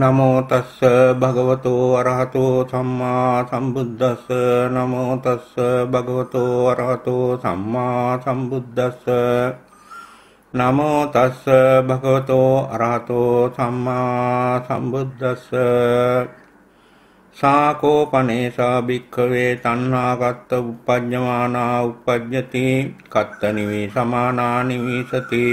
නමෝ තස්ස භගවතෝ අරහතෝ සම්මා සම්බුද්දස්ස නමෝ තස්ස භගවතෝ අරහතෝ සම්මා සම්බුද්දස්ස නමෝ තස්ස භගවතෝ අරහතෝ සම්මා සම්බුද්දස්ස සාකෝපනේසා භික්ඛවේ තණ්හාගත්ත උප්පඤ්ඤමානා උප්පඤ්ඤති කත්තනිවේ සමානානිවිසති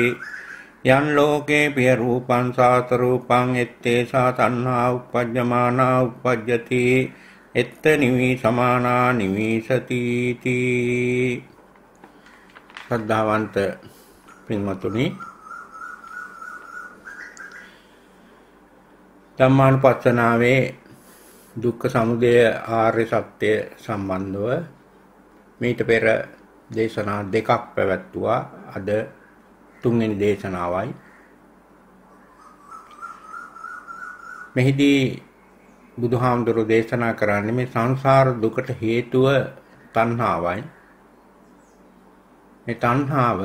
යන් ලෝකේ පිය රූපං සාත රූපං එත්තේසා තණ්හා uppajjamaana uppajjati එත්ත නිවි සමානා නිවිසති තී ශ්‍රද්ධාවන්ත පින්වතුනි ධම්මානුපස්සනාවේ දුක්ඛ සමුදය ආර්ය සත්‍ය සම්බන්ධව මීට පෙර දේශනා දෙකක් පැවැත්තුවා අද තුන්වෙනි දේශනාවයි. මෙහිදී බුදුහාමුදුරු දේශනා කරන්නේ මේ සංසාර දුකට හේතුව තණ්හාවයි. මේ තණ්හාව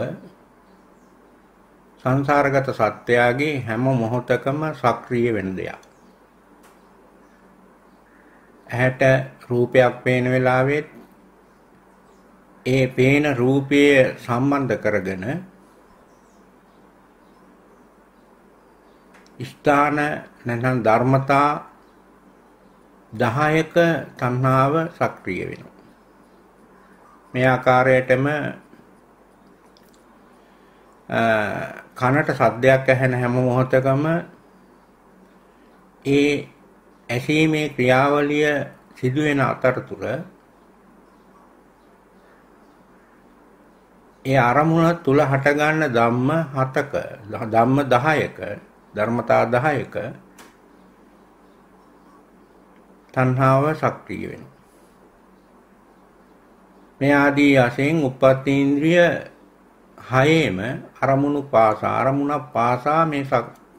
සංසාරගත සත්‍යයගේ හැම මොහොතකම සක්‍රිය වෙන දෙයක්. ඇහැට රූපයක් පේන වෙලාවෙත් ඒ පේන රූපය සම්බන්ධ කරගෙන ස්ථාන නැත්නම් ධර්මතා 10ක තණ්හාව සක්‍රිය වෙනවා. මේ ආකාරයටම කනට සද්දයක් ඇහෙන හැම මොහොතකම ඒ ඇසීමේ ක්‍රියාවලිය සිදුවෙන අතරතුර ඒ අරමුණ තුල හටගන්න ධම්ම 7ක ධම්ම 10ක ධර්මතා 10ක තණ්හාව සක්‍රිය වෙනවා. මේ ආදී වශයෙන් උපත් ඉන්ද්‍රිය හයේම අරමුණු පාසා අරමුණක් පාසා මේ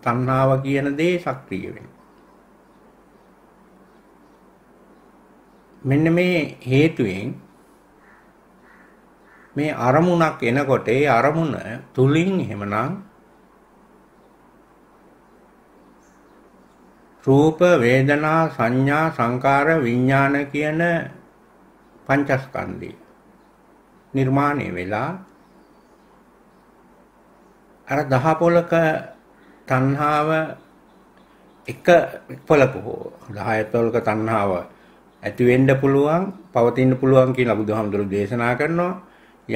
තණ්හාව කියන දේ සක්‍රිය වෙනවා. මෙන්න මේ හේතුවෙන් මේ අරමුණක් එනකොට ඒ අරමුණ තුලින් එහෙමනම් රූප වේදනා සංඥා සංකාර විඥාන කියන පංචස්කන්ධය නිර්මාණය වෙලා අර දහ පොලක තණ්හාව එක පොලක හෝ දහය පොලක තණ්හාව ඇති වෙන්න පුළුවන් පවතින්න පුළුවන් කියලා බුදුහාමුදුරු දේශනා කරනවා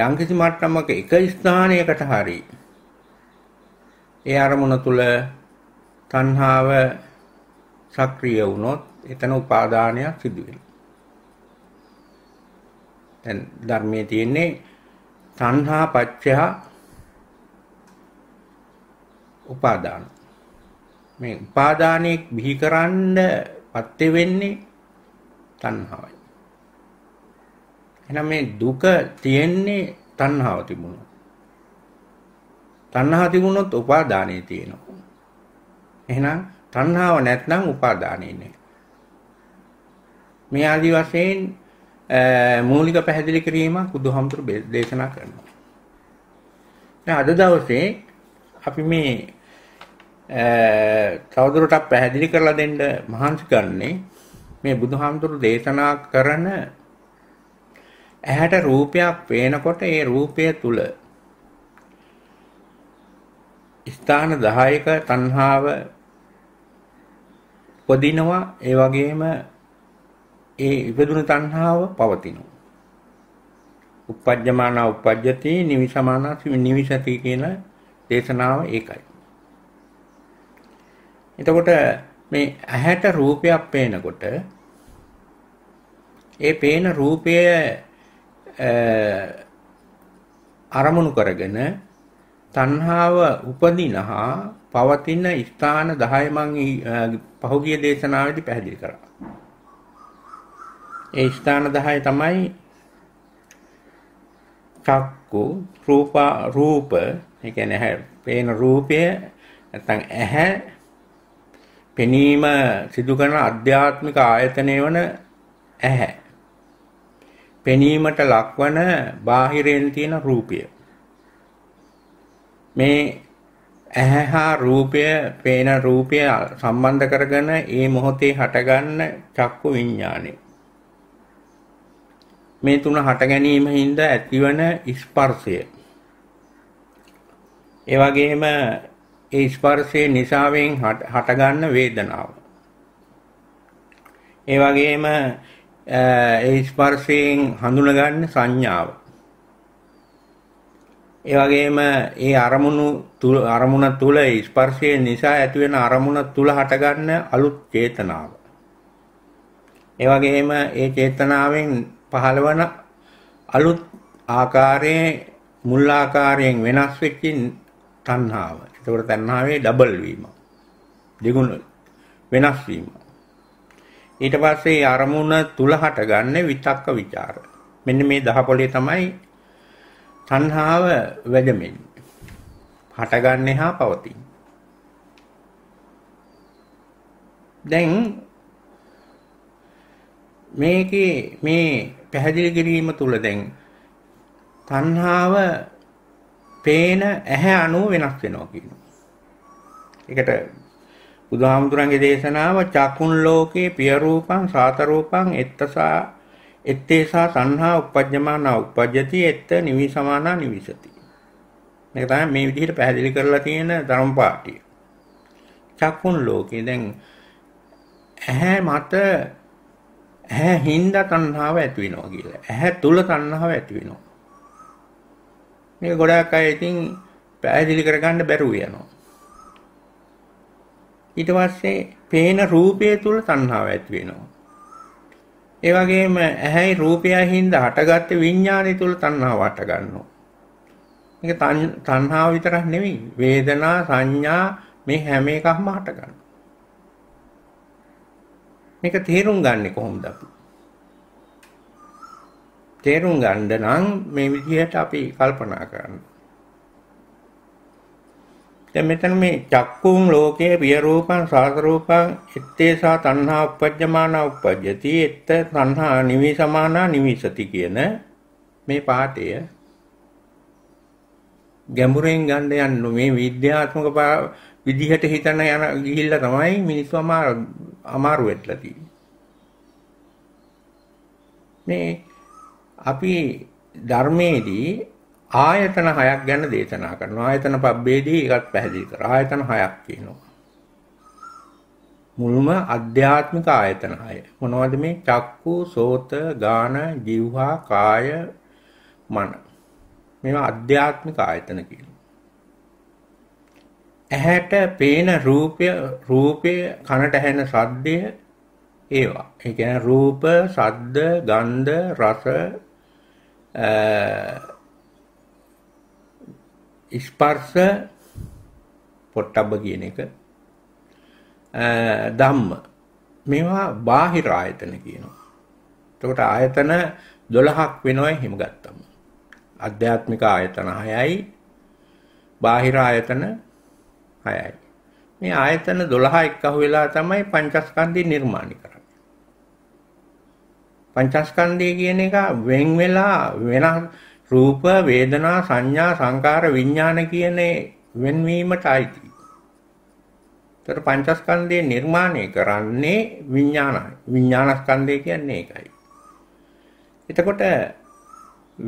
යම්කිසි මට්ටමක එක ස්ථානයකට හරි ඒ අරමුණ තුල තණ්හාව සක්‍රිය වුණොත් එතන උපාදානයක් සිදු වෙනවා. දැන් ධර්මයේ තියෙන්නේ තණ්හා පච්චය උපාදාන. මේ උපාදානයේ බිහිකරන්න පත්තේ වෙන්නේ තණ්හාවයි. එහෙනම් මේ දුක තියෙන්නේ තණ්හාව තිබුණා. තණ්හාව තිබුණොත් උපාදානයේ තියෙනවා. එහෙනම් තණ්හාව නැත්නම් උපාදානෙ නෑ. මේ ආදි වශයෙන් මූලික පැහැදිලි කිරීමක් බුදුහාමුදුරු දේශනා කරනවා. දැන් අද දවසේ අපි මේ තවදුරටත් පැහැදිලි කරලා දෙන්න මහන්සි ගන්නේ මේ බුදුහාමුදුරු දේශනා කරන ඇහැට රූපයක් පේනකොට ඒ රූපය තුල ස්ථාන 10ක තණ්හාව උපදිනවා ඒ වගේම ඒ ඉපදුණු තණ්හාව පවතිනවා. uppajjamana uppajjati nivisamana nivisati කියන දේශනාව ඒකයි. එතකොට මේ ඇහැට රූපයක් පේනකොට ඒ පේන රූපය අරමුණු කරගෙන තණ්හාව උපදිනහා පවතින ස්ථාන 10 මං පහුගිය දේශනාවේදී පැහැදිලි කරා. ඒ ස්ථාන 10 තමයි චක්කු රූප රූප ඒ කියන්නේ පේන රූපය නැත්නම් ඇහැ පෙනීම සිදු කරන අධ්‍යාත්මික ආයතනය වන ඇහැ පෙනීමට ලක්වන බාහිරයෙන් තියෙන රූපය මේ ඇහැ හා රූපය පේන රූපය සම්බන්ධ කරගෙන ඒ මොහොතේ හටගන්න චක්කු විඤ්ඥානය. මේ තුන හට ගැනීම හින්ද ඇතිවන ස්පර්ශය. ඒවගේම ඒ ස්පර්ශය නිසාවෙන් හටගන්න වේදනාව. ඒවගේම ඒ ස්පර්ශයෙන් හඳුනගන්න සංඥාව. ඒ වගේම ඒ අරමුණු තුල අරමුණ තුල ස්පර්ශය නිසා ඇතිවෙන අරමුණ තුල හටගන්න අලුත් චේතනාව. ඒ වගේම ඒ චේතනාවෙන් පහළවන අලුත් ආකාරයේ මුල් ආකාරයෙන් වෙනස් වෙච්ච තණ්හාව. ඒකට තණ්හාවේ ඩබල් වීම. දෙගුණ වෙනස් වීම. ඊට පස්සේ අරමුණ තුල හටගන්නේ විතක්ක ਵਿਚාර. මෙන්න මේ දහපොලේ තමයි තණ්හාව වැඩමෙන්නේ. හටගන්නේ හා පවතින්නේ. දැන් මේකේ මේ පැහැදිලි කිරීම තුල දැන් තණ්හාව පේන ඇහැ අනුව වෙනස් වෙනවා කියනවා. ඒකට බුදුහාමුදුරන්ගේ දේශනාව චක්කුන් ලෝකේ පිය රූපං සාත රූපං එත්තසා එත්තේසා සංහා උපජ්ජමානා උපජ්ජති එත්ත නිවිසමානා නිවිසති. මේක තමයි මේ විදිහට පැහැදිලි කරලා තියෙන ධර්ම පාඨය. චක්කුන් ලෝකේ දැන් ඇහැ මත ඇහැ හින්දා තණ්හාව ඇති වෙනවා කියලා. ඇහැ තුල තණ්හාව ඇති වෙනවා. මේක ගොඩාක් අය ඉතින් පැහැදිලි කරගන්න බැරුව යනවා. ඊට පස්සේ පේන රූපය තුල තණ්හාව ඇති වෙනවා. ඒ වගේම ඇහැයි රූපයයි හින්දා හටගත්ත විඥානය තුල තණ්හාව හට ගන්නවා. මේක තණ්හාව විතරක් නෙවෙයි වේදනා සංඥා මේ හැම එකක්ම හට ගන්නවා. මේක තේරුම් ගන්නේ කොහොමද අපි? තේරුම් ගන්න නම් මේ විදිහට අපි කල්පනා කරන්න. දැන් මෙතන මේ චක්කුම් ලෝකයේ පිය රූපං සාස රූපං එත්තේසා තණ්හා උපජ්ජමානා උපජ්ජති එත්ත තණ්හා නිවිසමානා නිවිසති කියන මේ පාඩය ගැඹුරෙන් ගන්න යන්න මේ විද්‍යාත්මක විදිහට හිතන යන ගිහිල්ලා තමයි මිනිස්සු අමාරු අමාරු වෙట్లా තියෙන්නේ. මේ අපි ධර්මයේදී ආයතන හයක් ගැන දේශනා කරනවා. ආයතන පබ්බේදී ඒකත් පැහැදිලි කරා. ආයතන හයක් කියනවා. මුල්ම අධ්‍යාත්මික ආයතන හය. මොනවද මේ? චක්කු, සෝත, ගාන, જીවහා, කාය, මන. මේවා අධ්‍යාත්මික ආයතන කියනවා. ඇහැට පේන රූපය, රූපය කනට ඇහෙන ශබ්දය ඒවා. ඒ කියන්නේ රූප, ශබ්ද, ගන්ධ, රස ස්පර්ශ පොට්ටබ්බ කියන එක ධම්ම මේවා බාහිර ආයතන කියනවා. එතකොට ආයතන 12ක් වෙනවා එහෙම ගත්තම. අධ්‍යාත්මික ආයතන 6යි බාහිර ආයතන 6යි. මේ ආයතන 12 එක්කහු වෙලා තමයි පංචස්කන්ධය නිර්මාණය කරන්නේ. පංචස්කන්ධය කියන එක වෙන් වෙලා වෙනස් රූප වේදනා සංඥා සංකාර විඥාන කියන වෙන්වීමට අයිති. ඒතර පංචස්කන්ධය නිර්මාණය කරන්නේ විඥානයි. විඥානස්කන්ධය කියන්නේ ඒකයි. එතකොට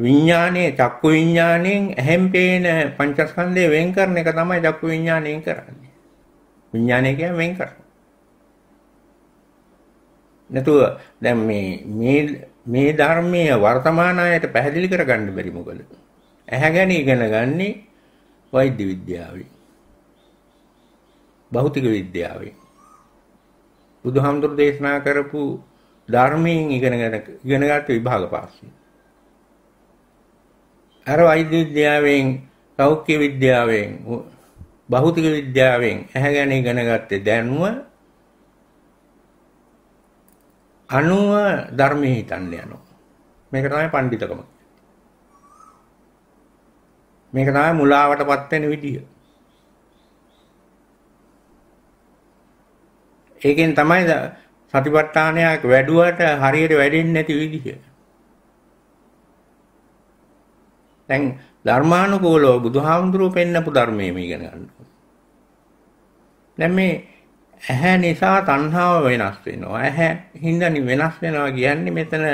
විඥානයේ චක්කු විඥාණයෙන් ඇහෙන් පේන පංචස්කන්ධය වෙන් කරන එක තමයි චක්කු විඥාණයෙන් කරන්නේ. විඥානය කියන්නේ වෙන් කරන. නැතුව දැන් මේ මේ මේ ධර්මය වර්තමාන අයට පැහැදිලි කරගන්න බැරි මොකද? ඇහැ ගැන ඉගෙන ගන්නෙ වෛද්‍ය විද්‍යාවේ. භෞතික විද්‍යාවේ. බුදුහාමුදුරු දේශනා කරපු ධර්මයෙන් ඉගෙනගෙන ඉගෙනගත් විභාග පාස්සේ. අර වෛද්‍ය විද්‍යාවෙන්, සෞඛ්‍ය විද්‍යාවෙන්, භෞතික විද්‍යාවෙන් ඇහැ ගැන ඉගෙනගත්තේ දැනුම අනුව ධර්මයේ හිතන්න යනවා. මේක තමයි පඬිතකම. මේක තමයි මුලාවටපත් වෙන විදිය. ඒකෙන් තමයි සතිපට්ඨානයක් වැඩුවට හරියට වැඩෙන්නේ නැති විදිය. දැන් ධර්මානුකූලව බුදුහාමුදුරුවෝ පෙන්නපු ධර්මයේ මේ ඉගෙන ගන්න ඕනේ. දැන් මේ ඇහැ නිසා තණ්හාව වෙනස් වෙනවා. ඇහැ හින්දා වෙනස් වෙනවා කියන්නේ මෙතන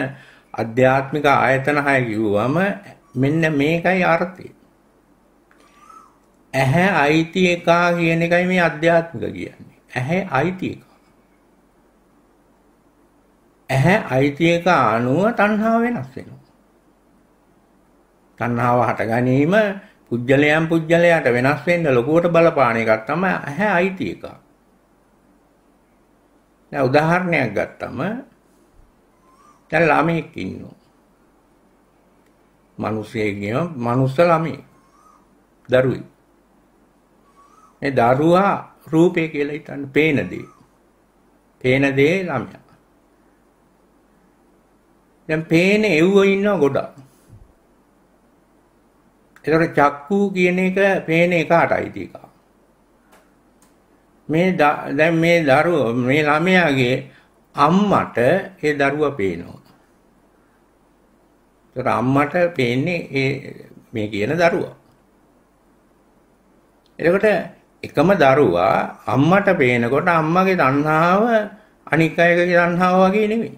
අධ්‍යාත්මික ආයතන හය කිව්වම මෙන්න මේකයි අර්ථය. ඇහැ අයිති එක කියන එකයි මේ අධ්‍යාත්මික කියන්නේ. ඇහැ අයිති එක. ඇහැ අයිති එක අනුව තණ්හාව වෙනස් වෙනවා. තණ්හාව හට ගැනීම පුජ්‍යලයන් පුජ්‍යලයට වෙනස් වෙන්න ලොකුවට බලපාන එකක් තමයි ඇහැ අයිති එකක්. දැන් උදාහරණයක් ගත්තම දැන් ළමෙක් ඉන්නවා. මිනිස්සෙගේ මනුස්ස ළමෙක්. දරුවෙක්. මේ දරුවා රූපේ කියලා හිතන්න පේන දේ. පේන දේ ළමයා. දැන් පේන එව්ව ඉන්නවා ගොඩක්. ඒතකොට චක්කු කියන එක පේන එකාටයි තියෙන්නේ. මේ දැන් මේ දරුවෝ මේ ළමයාගේ අම්මට ඒ දරුවා පේනවා. ඒතර අම්මට පේන්නේ ඒ මේ කියන දරුවා. එතකොට එකම දරුවා අම්මට පේනකොට අම්මගේ තණ්හාව අනික් අයගේ තණ්හාව වගේ නෙමෙයි.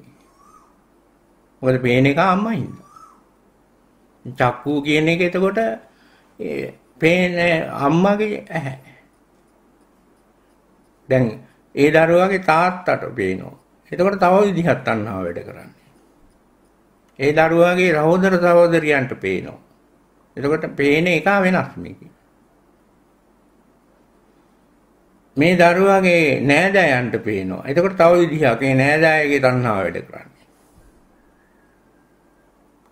මොකද පේන එක අම්මයින්ද. චක්කු කියන එක එතකොට ඒ පේන අම්මගේ ඇහැ. දැන් ඒ දරුවාගේ තාත්තට පේනවා. එතකොට තව විදිහක් තණ්හාව වැඩ කරන්නේ. ඒ දරුවාගේ සහෝදර සහෝදරියන්ට පේනවා. එතකොට පේන එක වෙනස් මේකේ. මේ දරුවාගේ නෑදෑයන්ට පේනවා. එතකොට තව විදිහක් ඒ නෑදෑයගේ තණ්හාව වැඩ කරන්නේ.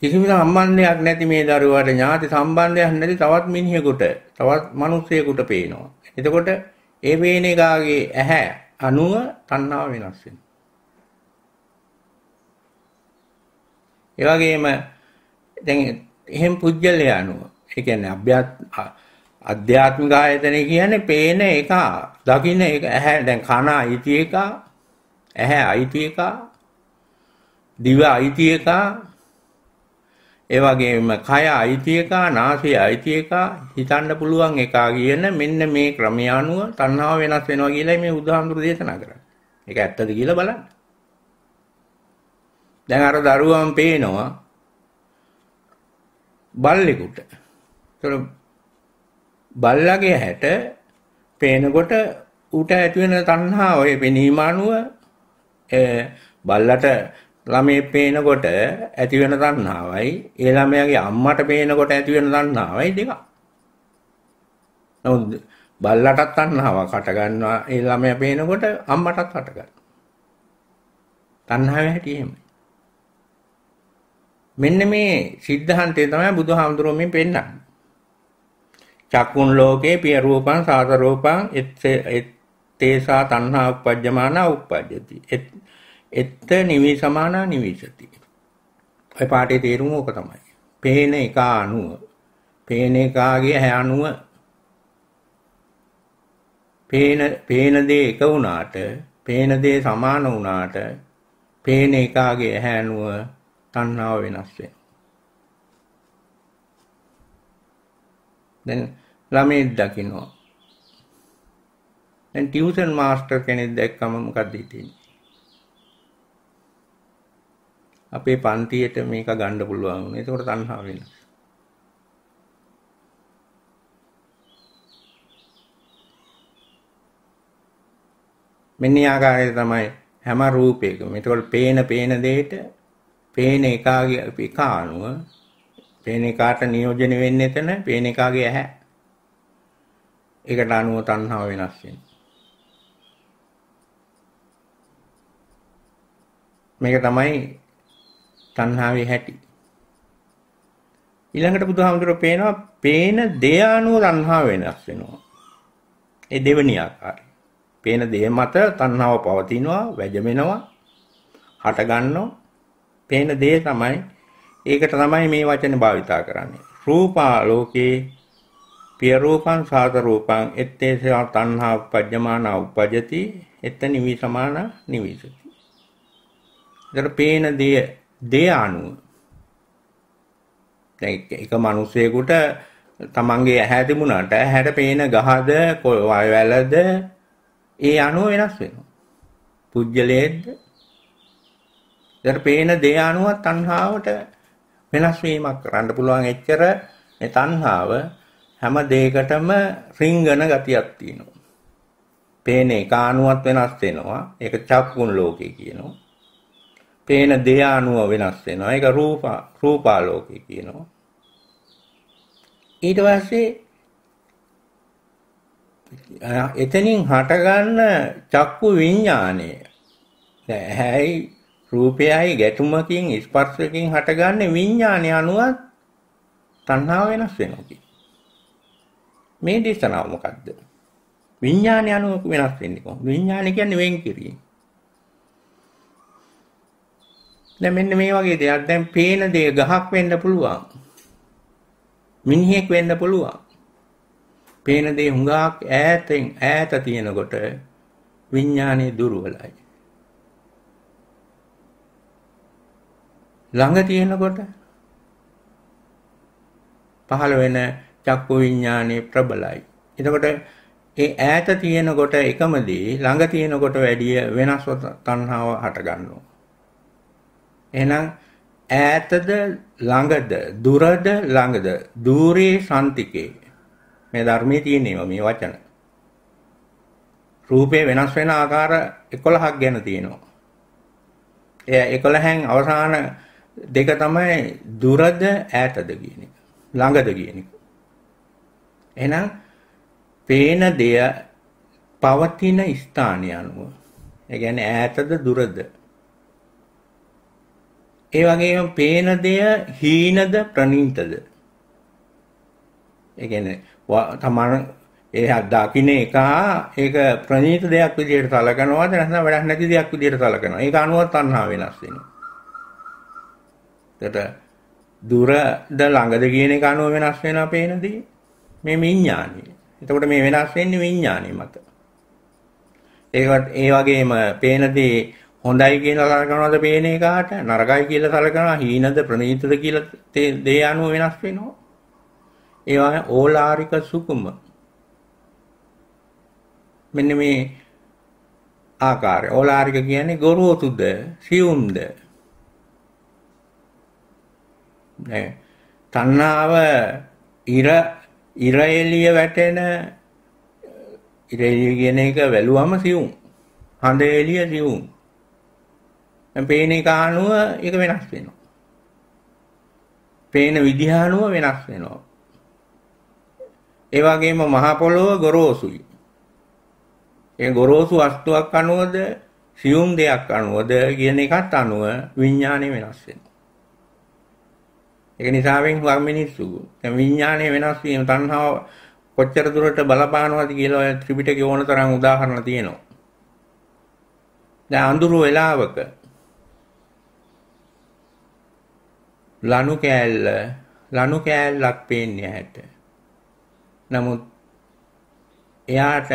කිසිම සම්බන්ධයක් නැති මේ දරුවාට ඥාති සම්බන්ධයක් නැති තවත් මිනිහෙකුට, තවත් මිනිසෙකුට පේනවා. එතකොට ඒ වේනෙකාගේ ඇහැ අනුව තණ්හාව වෙනස් වෙනවා. ඒ වගේම දැන් එහෙම පුජ්‍යලය අනුව ඒ කියන්නේ අභ්‍යාත් අධ්‍යාත්මික ආයතනය කියන්නේ පේන එක දකින්න එක ඇහැ දැන් කන අයිති එක ඇහැ අයිති එක දිව අයිති එක ඒ වගේම කය අයිති එකා, නාසය අයිති එකා, හිතන්න පුළුවන් එකා කියන මෙන්න මේ ක්‍රමය අනුව තණ්හාව වෙනස් වෙනවා කියලා මේ උදාහරණ දේශනා කරන්නේ. ඒක ඇත්තද කියලා බලන්න. දැන් අර දරුවම් පේනවා බල්ලෙකුට. ඒතර බල්ලගේ හැට පේනකොට ඌට ඇති වෙන තණ්හාව ඔය පෙනීම අනුව බල්ලට ළමේ පේනකොට ඇති වෙන තණ්හාවයි ඒ ළමයාගේ අම්මට පේනකොට ඇති වෙන තණ්හාවයි දෙක. නමුත් බල්ලටත් තණ්හාවක් හට ගන්නවා ඒ ළමයා පේනකොට අම්මටත් හට ගන්නවා. තණ්හාවේ හැටි එහෙමයි. මෙන්න මේ සිද්ධාන්තය තමයි බුදුහාමුදුරුවෝ මේ පෙන්නන්නේ. චක්කුන් ලෝකේ පිය රූපං සාත රූපං එත්තේසා තණ්හා උපජ්ජමානා උපජ්ජති. එත්ත නිවි සමානා නිවිසති. ඔය පාඩේ තේරුම ඕක තමයි. පේන එක අනුව පේන එකාගේ හැ අනුව පේන පේන දේ එක වුණාට පේන දේ සමාන වුණාට පේන එකාගේ ඇහැ අනුව තණ්හාව වෙනස් වෙනවා. දැන් ළමෙක් දකින්නවා. දැන් ටියුෂන් මාස්ටර් කෙනෙක් දැක්කම මොකද හිතෙන්නේ? අපේ පන්තියට මේක ගන්න පුළුවන් වුණා. ඒකට තණ්හා වෙනවා. මෙන්න ආකාරයට තමයි හැම රූපයකම. ඒකට පේන පේන දෙයට පේන එකාගේ එක අනුව පේන එකාට නියෝජනය වෙන්නේ එතන පේන එකාගේ ඇහැ. ඒකට අනුව තණ්හාව වෙනස් වෙනවා. මේක තමයි තණ්හාවේ හැටි. ඊළඟට බුදුහාමුදුරුවෝ පේනවා පේන දේ අනුව තණ්හාව වෙනස් වෙනවා. ඒ දෙවෙනි ආකාරය. පේන දේ මත තණ්හාව පවතිනවා, වැජමෙනවා, හට ගන්නවා. පේන දේ තමයි ඒකට තමයි මේ වචනේ භාවිතා කරන්නේ. රූපාලෝකේ පිය රූපං සාත රූපං එත්තේසා තණ්හා උපජ්ජමාන උපජති එත්ත නිවි සමාන නිවිසති. ඒතර පේන දේ දේ අනුව එක මිනිසෙකුට තමන්ගේ ඇහැ තිබුණාට ඇහැට පේන ගහද වැලද ඒ අනුව වෙනස් වෙනවා. පුජ්‍යලයේද ඒතර පේන දේ අනුව තණ්හාවට වෙනස් වීමක් කරන්න පුළුවන් එච්චර මේ තණ්හාව හැම දෙයකටම රිංගන ගතියක් තියෙනවා. පේන එක අනුවත් වෙනස් වෙනවා. ඒක චක්කුන් ලෝකේ කියනවා. පේන දේ අනුව වෙනස් වෙනවා. ඒක රූප රූපාලෝකය කියනවා. ඊට පස්සේ එතනින් හටගන්න චක්කු විඤ්ඤාණය ඇහැයි රූපයයි ගැටුමකින් ස්පර්ශයෙන් හටගන්නේ විඤ්ඤාණය අනුවත් තණ්හාව වෙනස් වෙනවා මේ දේශනාව මොකද්ද විඤ්ඤාණය අනුව වෙනස් වෙන්නේ කොහොමද විඤ්ඤාණය කියන්නේ වෙන් කිරීම දැන් මෙන්න මේ වගේ දෙයක් දැන් පේන දේ ගහක් වෙන්න පුළුවන්. මිනිහෙක් වෙන්න පුළුවන්. පේන දේ හුඟක් ඈතෙන් ඈත තියෙනකොට විඥානේ දුර්වලයි. ළඟ තියෙනකොට පහළ වෙන චක්කු විඥානේ ප්‍රබලයි. එතකොට ඒ ඈත තියෙනකොට එකම දේ ළඟ තියෙනකොට වැඩිය වෙනස්ව තණ්හාව හට ගන්නවා. එහෙනම් ඈතද ළඟද දුරද ළඟද দূරේ සන්තිකේ මේ ධර්මයේ තියෙනවා මේ වචන රූපේ වෙනස් වෙන ආකාර 11ක් ගැන තියෙනවා ඒ 11න් අවසාන දෙක තමයි දුරද ඈතද කියන එක ළඟද කියන එක එහෙනම් පේන දෙය පවතින ස්ථානය අනුව ඒ කියන්නේ ඈතද දුරද ඒ වගේම පේන දෙය හීනද ප්‍රනීතද ඒ කියන්නේ තමන් එහක් දකින්න එක ඒක ප්‍රනීත දෙයක් විදිහට සලකනවාද නැත්නම් වැඩක් නැති දෙයක් විදිහට සලකනවා. ඒක අනුව තණ්හා වෙනස් වෙනවා. ඒකට දුරද ළඟද කියන එක අනුව වෙනස් වෙනවා පේනදී. මේ විඥානය. එතකොට මේ වෙනස් වෙන්නේ විඥානය මත. ඒකට ඒ වගේම පේනදී හොඳයි කියලා සලකනවද පේන එකාට නරකයි කියලා සලකනවා හීනද ප්‍රනීතද කියලා දේ අනුව වෙනස් වෙනවා ඒ වගේ ඕලාරික සුකුම මෙන්න මේ ආකාරය ඕලාරික කියන්නේ ගොරෝසුද සියුම්ද නේ තණ්හාව ඉර ඉර එළිය වැටෙන ඉර එළිය කියන එක වැළුවම සියුම් හඳ එළිය සියුම් පේන එක අනුව ඒක වෙනස් වෙනවා. පේන විදිහ අනුව වෙනස් වෙනවා. ඒ වගේම මහ පොළොව ගොරෝසුයි. ඒ ගොරෝසු වස්තුවක් අනුවද සියුම් දෙයක් අනුවද කියන එකත් අනුව විඥානය වෙනස් වෙනවා. ඒක නිසාවෙන් හුඟක් මිනිස්සු දැන් විඥානය වෙනස් වීම තණ්හාව කොච්චර දුරට බලපානවද කියලා ඔය ත්‍රිපිටකේ ඕන තරම් උදාහරණ තියෙනවා. දැන් අඳුරු වෙලාවක ලනු කෑල්ල ලනු කෑල්ලක් පේන්නේ ඇහැට. නමුත් එයාට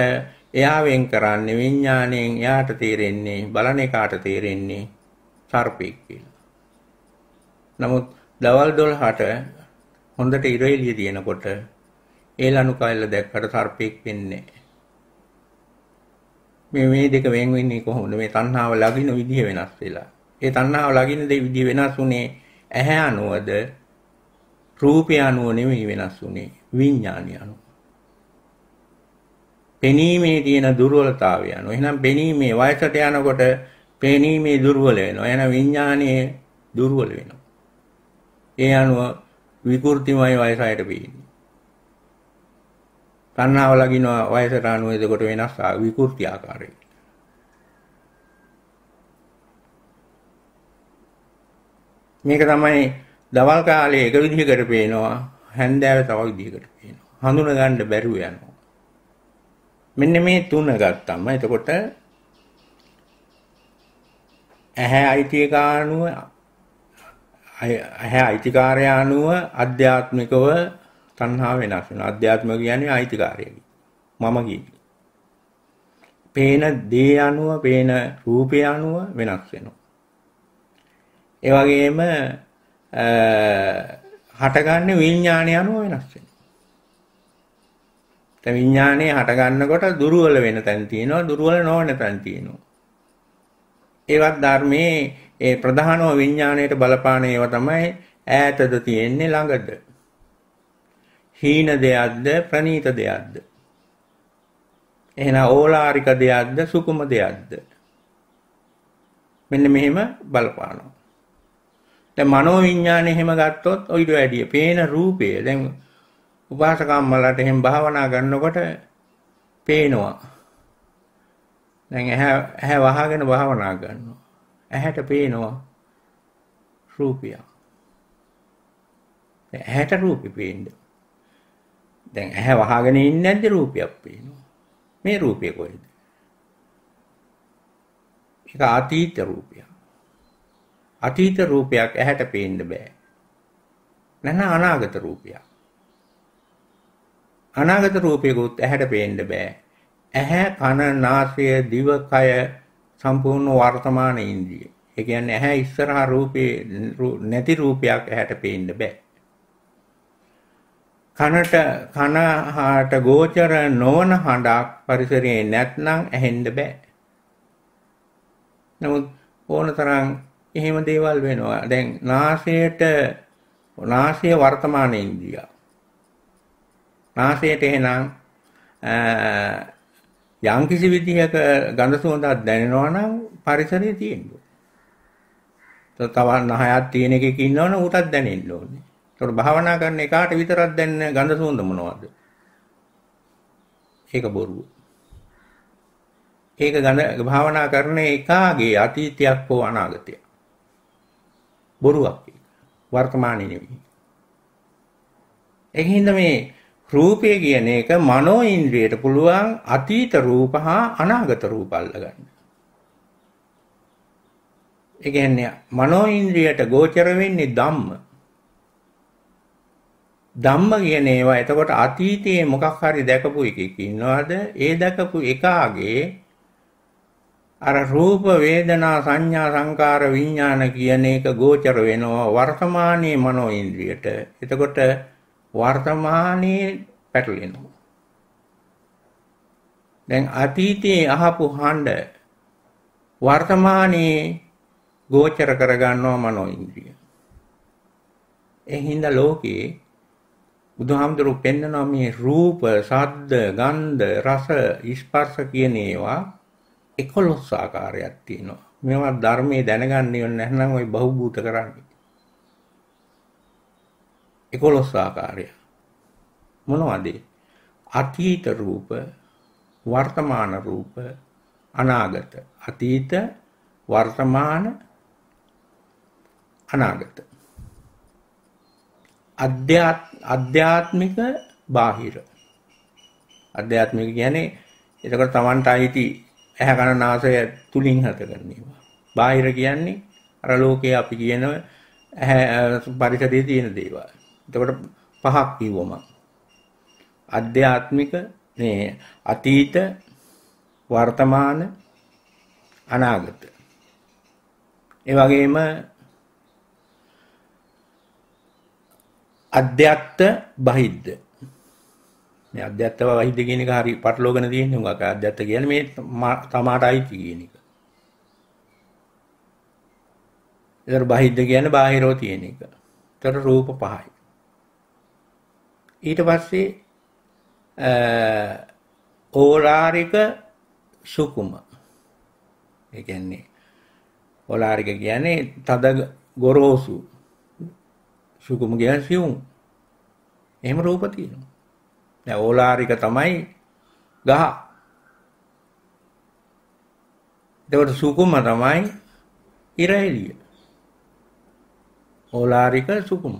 එයා වෙන් කරන්නේ විඥාණයෙන් එයාට තේරෙන්නේ බලන එකාට තේරෙන්නේ සර්පෙක් කියලා. නමුත් දවල් 12ට හොඳට ඉර එළිය තියෙනකොට ඒ ලනු කෑල්ල දැක්කට සර්පෙක් වෙන්නේ මේ මේ දෙක වෙන් වෙන්නේ කොහොමද මේ තණ්හාව ලගින විදිය වෙනස් වෙලා. ඒ තණ්හාව ලගින දෙ විදිය වෙනස් උනේ ඇහැ අනුවද රූපය අනුව නෙමෙයි වෙනස් වුනේ විඥානය අනුව. පෙනීමේ තියෙන දුර්වලතාවය අනුව. එහෙනම් පෙනීමේ වයසට යනකොට පෙනීමේ දුර්වල වෙනවා. එහෙනම් විඥානයේ දුර්වල වෙනවා. ඒ අනුව විකෘතිමය වයසයට පේන්නේ. කන්නාව ලගිනවා වයසට අනුව එතකොට වෙනස් විකෘති ආකාරයේ. මේක තමයි දවල් කාලේ එක විදිහකට පේනවා හැන්දෑව තව විදිහකට පේනවා. හඳුන ගන්න බැරුව යනවා. මෙන්න මේ තුන ගත්තම එතකොට ඇහැ අයිතිකානුව ඇහැ අයිතිකාරය අනුව අධ්‍යාත්මිකව තණ්හා වෙනස් වෙනවා. අධ්‍යාත්ම කියන්නේ අයිතිකාරය. මම කියන්නේ. පේන දේ අනුව, පේන රූපය අනුව වෙනස් වෙනවා. ඒ වගේම හටගන්නේ විඥාණය අනුව වෙනස් වෙනවා. දැන් විඥාණය හටගන්නකොට දුර්වල වෙන තැන් තියෙනවා, දුර්වල නොවන තැන් තියෙනවා. ඒවත් ධර්මයේ ඒ ප්‍රධානම විඥාණයට බලපාන ඒවා තමයි ඈතද තියෙන්නේ ළඟද. හීන දෙයක්ද ප්‍රනීත දෙයක්ද. එහෙනම් ඕලාරික දෙයක්ද සුකුම දෙයක්ද. මෙන්න මෙහෙම බලපානවා. දැන් මනෝ විඥානය එහෙම ගත්තොත් ඔයිට වැඩිය පේන රූපය දැන් උපාසකම්මලට එහෙම භාවනා කරනකොට පේනවා දැන් ඇහැ ඇහැ වහගෙන භාවනා කරනවා ඇහැට පේනවා රූපය ඇහැට රූපෙ පේන්න දැන් ඇහැ වහගෙන ඉන්නේ නැද්ද රූපයක් පේනවා මේ රූපය කොහෙද ඒක අතීත රූපයක් අතීත රූපයක් ඇහැට පේන්න බෑ. නැන අනාගත රූපයක්. අනාගත රූපයකුත් ඇහැට පේන්න බෑ. ඇහැ කන නාසය දිව කය සම්පූර්ණ වර්තමාන ඉන්ද්‍රිය. ඒ කියන්නේ ඇහැ ඉස්සරහා රූපේ නැති රූපයක් ඇහැට පේන්න බෑ. කනට කන හාට ගෝචර නොවන හඬක් පරිසරයේ නැත්නම් ඇහෙන්න බෑ. නමුත් ඕනතරම් එහෙම දේවල් වෙනවා. දැන් නාසයට නාසය වර්තමාන ඉන්ද්‍රිය. නාසයට එහෙනම් යම් කිසි විදිහක ගඳ සුවඳක් දැනෙනවා නම් පරිසරයේ තියෙනවා. තව නහයක් තියෙන එකෙක් ඉන්නවනම් ඌටත් දැනෙන්න ඕනේ. ඒතකොට භාවනා කරන එකාට විතරක් දැනෙන ගඳ සුවඳ මොනවද? ඒක බොරුව. ඒක ගඳ භාවනා කරන එකාගේ අතීතයක් හෝ අනාගතයක්. බොරුවක් වර්තමානයේ නෙවෙයි. එහෙනම් මේ රූපය කියන එක මනෝ ඉන්ද්‍රියට පුළුවන් අතීත රූප හා අනාගත රූප අල්ලගන්න. ඒ කියන්නේ මනෝ ඉන්ද්‍රියට ගෝචර වෙන්නේ ධම්ම. ධම්ම කියන ඒවා එතකොට අතීතයේ මොකක් හරි දැකපු එකක් ඉන්නවද? ඒ දැකපු එකාගේ අර රූප වේදනා සංඥා සංකාර විඥාන කියන එක ගෝචර වෙනවා වර්තමානයේ මනෝ ඉන්ද්‍රියට. එතකොට වර්තමානයේ පැටලෙනවා. දැන් අතීතයේ අහපු හඬ වර්තමානයේ ගෝචර කරගන්නවා මනෝ ඉන්ද්‍රිය. එහිඳ ලෝකයේ බුදුහාමුදුරුවෝ පෙන්වනවා මේ රූප, ශබ්ද, ගන්ධ, රස, ස්පර්ශ කියන ඒවා 11 ආකාරයක් තියෙනවා. මේවා ධර්මයේ දැනගන්න ඕනේ නැත්නම් ওই බහුබූත කරන්නේ. 11 ආකාරය. මොනවද? අතීත රූප, වර්තමාන රූප, අනාගත. අතීත, වර්තමාන, අනාගත. අධ්‍යාත්මික බාහිර. අධ්‍යාත්මික කියන්නේ එතකොට Tamanට අයිති ඇහැ කන නාසය තුලින් හටගන්න ඒවා. බාහිර කියන්නේ අර ලෝකයේ අපි කියන පරිසරයේ තියෙන දේවල්. එතකොට පහක් කිව්වම අධ්‍යාත්මික මේ අතීත වර්තමාන අනාගත. ඒ වගේම අධ්‍යත්ත බහිද්ද මේ අධ්‍යත්තව වෛද්‍ය කියන එක හරි පටලෝගන තියෙන්නේ උඟක් අධ්‍යත්ත කියන්නේ මේ තමාට අයිති කියන එක. ඒතර බාහිද්ද කියන්නේ බාහිරෝ තියෙන එක. ඒතර රූප පහයි. ඊට පස්සේ ඕලාරික සුකුම. ඒ කියන්නේ ඕලාරික කියන්නේ තද ගොරෝසු. සුකුම කියන්නේ සියුම්. එහෙම රූප තියෙනවා. නෑ ඕලාරික තමයි ගහ. එතකොට සුකුම තමයි ඉරහෙලිය. ඕලාරික සුකුම.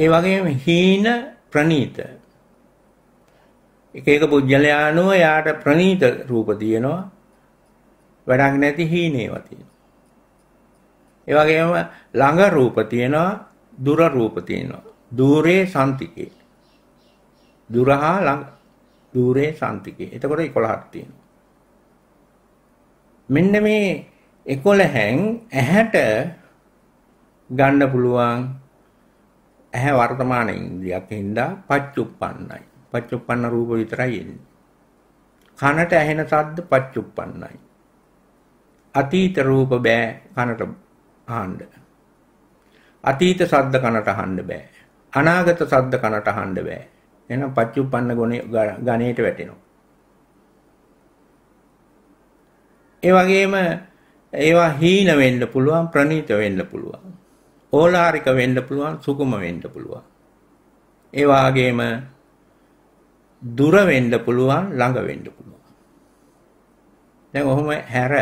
ඒ වගේම හීන ප්‍රනීත එක එක පුජ්‍යලයා අනුව යාට ප්‍රනීත රූප තියෙනවා වැඩක් නැති හීනේවා තියෙනවා ඒ වගේම ළඟ රූප තියෙනවා දුර රූප තියෙනවා দূරේ සන්තිකේ. දුරහා ළඟ දූරේ සන්තිකේ. එතකොට 11ක් තියෙනවා. මෙන්න මේ 11න් ඇහැට ගන්න පුළුවන් ඇහැ වර්තමාන ඉන්ද්‍රියක් හින්දා පච්චුප්පන්නයි. පච්චුප්පන්න රූප විතරයි එන්නේ. කනට ඇහෙන ශබ්ද පච්චුප්පන්නයි. අතීත රූප බෑ කනට අහන්න. අතීත ශබ්ද කනට අහන්න බෑ. අනාගත සද්ද කනට අහන්න බෑ. එහෙනම් පච්චුප්පන්න ගණේට වැටෙනවා. ඒ වගේම ඒවා හීන වෙන්න පුළුවන්, ප්‍රණීත වෙන්න පුළුවන්. ඕලාරික වෙන්න පුළුවන්, සුකුම වෙන්න පුළුවන්. ඒ වගේම දුර වෙන්න පුළුවන්, ළඟ වෙන්න පුළුවන්. දැන් ඔහොම හැර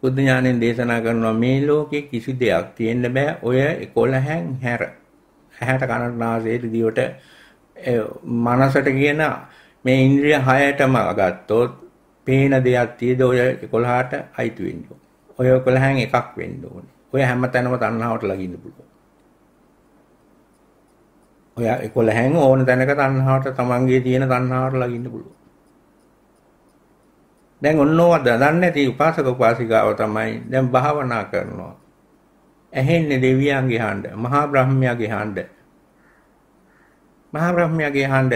බුද්ධ ඥාණයෙන් දේශනා කරනවා මේ ලෝකේ කිසි දෙයක් තියෙන්න බෑ ඔය 11න් හැර. ඇහැට කනට නාසයට දිවට මනසට කියන මේ ඉන්ද්‍රිය හයටම ගත්තොත් පේන දෙයක් තියද ඔය 11ට අයිති වෙන්න ඔය 11න් එකක් වෙන්න ඕනේ. ඔය හැමතැනම තණ්හාවට ලඟින්න පුළුවන්. ඔය 11න් ඕන තැනක තණ්හාවට තමන්ගේ තියෙන තණ්හාවට ලඟින්න පුළුවන්. දැන් ඔන්නෝව දන්නේ නැති උපාසක උපාසිකාව තමයි දැන් භාවනා කරනවා. ඇහෙන්නේ දෙවියන්ගේ හඬ, මහා බ්‍රහ්මයාගේ හඬ. මහා බ්‍රහ්මයාගේ හඬ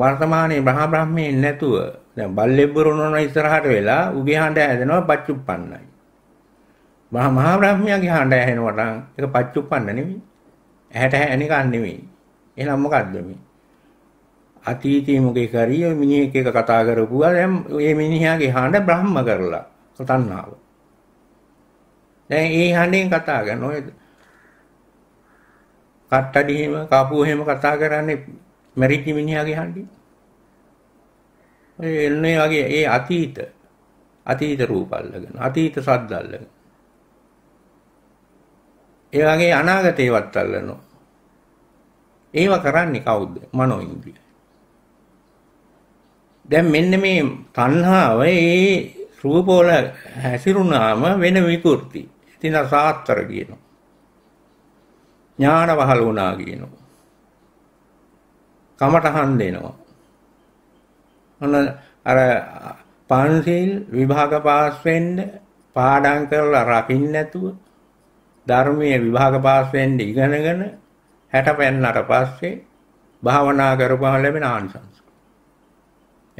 වර්තමානයේ මහා බ්‍රහ්මයේ නැතුව දැන් බල්ලෙබ්බරුණන ඉස්සරහට වෙලා උගේ හඬ ඇහෙනවා පච්චුප්පන්නයි. මහා මහා බ්‍රහ්මයාගේ හඬ ඇහෙනවා නම් ඒක පච්චුප්පන්න නෙමෙයි. ඇහැට ඇහෙන එකක් නෙමෙයි. එහෙනම් මොකද්ද මේ? අතීතයේ මොකේ කරිය මිනිහෙක් එක කතා කරපුවා දැන් මේ මිනිහාගේ හඬ බ්‍රහ්ම කරලා තණ්හාව. දැන් ඒ හඬෙන් කතා කරන ඔය කට්ටඩි එහෙම කපුව එහෙම කතා කරන්නේ මැරිච්ච මිනිහාගේ හඬි. ඔය එන්නේ වගේ ඒ අතීත අතීත රූප අල්ලගෙන අතීත සද්ද අල්ලගෙන. ඒ වගේ අනාගතේවත් අල්ලනවා. ඒව කරන්නේ කවුද? මනෝ ඉන්ද්‍රිය. දැන් මෙන්න මේ තණ්හාව ඒ රූප වල හැසිරුණාම වෙන විකෘති. ඉතින් සාත්තර කියනවා. ඥාන වහල වුණා කියනවා. කමටහන් දෙනවා. ඔන්න අර පන්සිල් විභාග පාස් වෙන්න පාඩම් කරලා රකින්න නැතුව ධර්මයේ විභාග පාස් වෙන්න ඉගෙනගෙන 60 පෙන්නට පස්සේ භාවනා කරපුවම ලැබෙන ආනිසංස.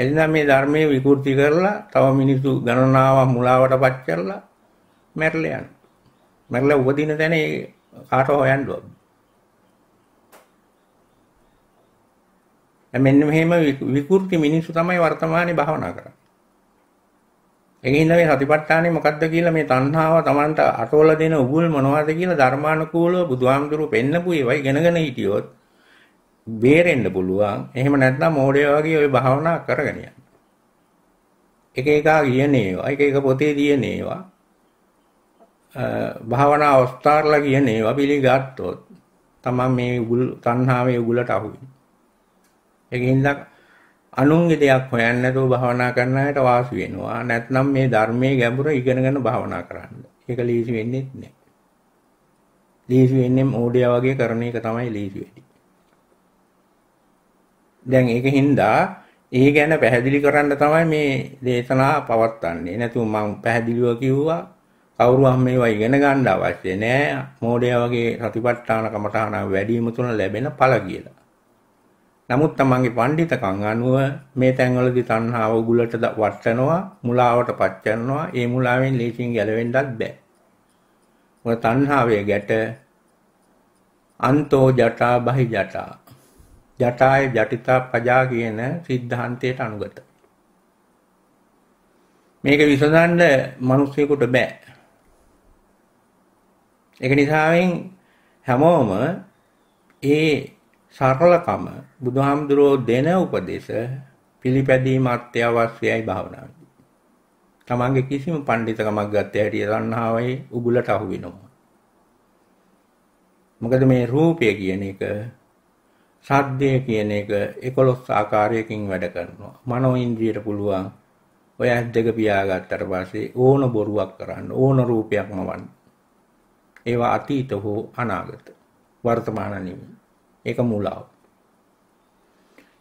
එදිනම් මේ ධර්මයේ විකෘති කරලා තව මිනිසු ගණනාවක් මුලාවටපත් කරලා මැරලා යනවා. මැරලා උපදින තැන ඒ කාටව හොයන්න මෙන්න මෙහෙම විකෘති මිනිස්සු තමයි වර්තමානයේ භාවනා කරන්නේ. එකින් මේ සතිපට්ඨානේ මොකද්ද කියලා මේ තණ්හාව Tamanට අටවල දෙන උගුල් මොනවද කියලා ධර්මානුකූලව බුදුහාමුදුරුව පෙන්නපු ඒවා ඉගෙනගෙන හිටියොත් බේරෙන්න පුළුවන්. එහෙම නැත්නම් මෝඩය වගේ ওই භාවනා කරගෙන යන්න. එක එක ගියන ඒවා, එක එක පොතේ දියන ඒවා භාවනා අවස්ථාරලා කියන ඒවා පිළිගත්තොත් තමන් මේ උගුල් තණ්හාවේ උගුලට අහු වෙන්නේ. ඒකින්ද අනුන්ගේ දෙයක් හොයන්නේ නැතුව භාවනා කරන අයට වාසි වෙනවා. නැත්නම් මේ ධර්මයේ ගැඹුර ඉගෙනගෙන භාවනා කරන්න. ඒක ලීසි වෙන්නේ නැහැ. ලීසි වෙන්නේ ඕඩියා වගේ කරන එක තමයි ලීසි වෙන්නේ. දැන් ඒකින්ද ඒ ගැන පැහැදිලි කරන්න තමයි මේ දේශනා පවත්වන්නේ. නැතුව මම පැහැදිලිව කිව්වා කවුරුහම මේවා ඉගෙන ගන්න අවශ්‍ය නෑ මෝඩයා වගේ සතිපට්ඨාන කමඨාන වැඩිම තුන ලැබෙන ඵල කියලා. නමුත් තමන්ගේ පඬිතකම් අනුව මේ තැන්වලදී තණ්හාව උගුලට වටනවා මුලාවට පත් කරනවා ඒ මුලාවෙන් ලේසියෙන් ගැලවෙන්නත් බෑ. මොකද තණ්හාවේ ගැට අන්තෝ ජටා බහි ජටා ජටාය ජටිතා පජා කියන සිද්ධාන්තයට අනුගතයි. මේක විසඳන්න මිනිස්සුෙකුට බෑ. ඒක නිසාවෙන් හැමෝම ඒ සරලකම බුදුහාමුදුරෝ දෙන උපදේශ පිළිපැදීම අත්‍යවශ්‍යයි භාවනාවේ. තමන්ගේ කිසිම පඬිතකමක් ගත්ත හැටි තණ්හාවයි උගුලට අහු වෙනවා. මොකද මේ රූපය කියන එක සද්දය කියන එක 11 ආකාරයකින් වැඩ කරනවා. මනෝ ඉන්ද්‍රියට පුළුවන් ඔය ඇස් දෙක පියාගත්තට පස්සේ ඕන බොරුවක් කරන්න ඕන රූපයක් මවන්න. ඒවා අතීත හෝ අනාගත වර්තමාන නෙමෙයි. ඒක මූලාව.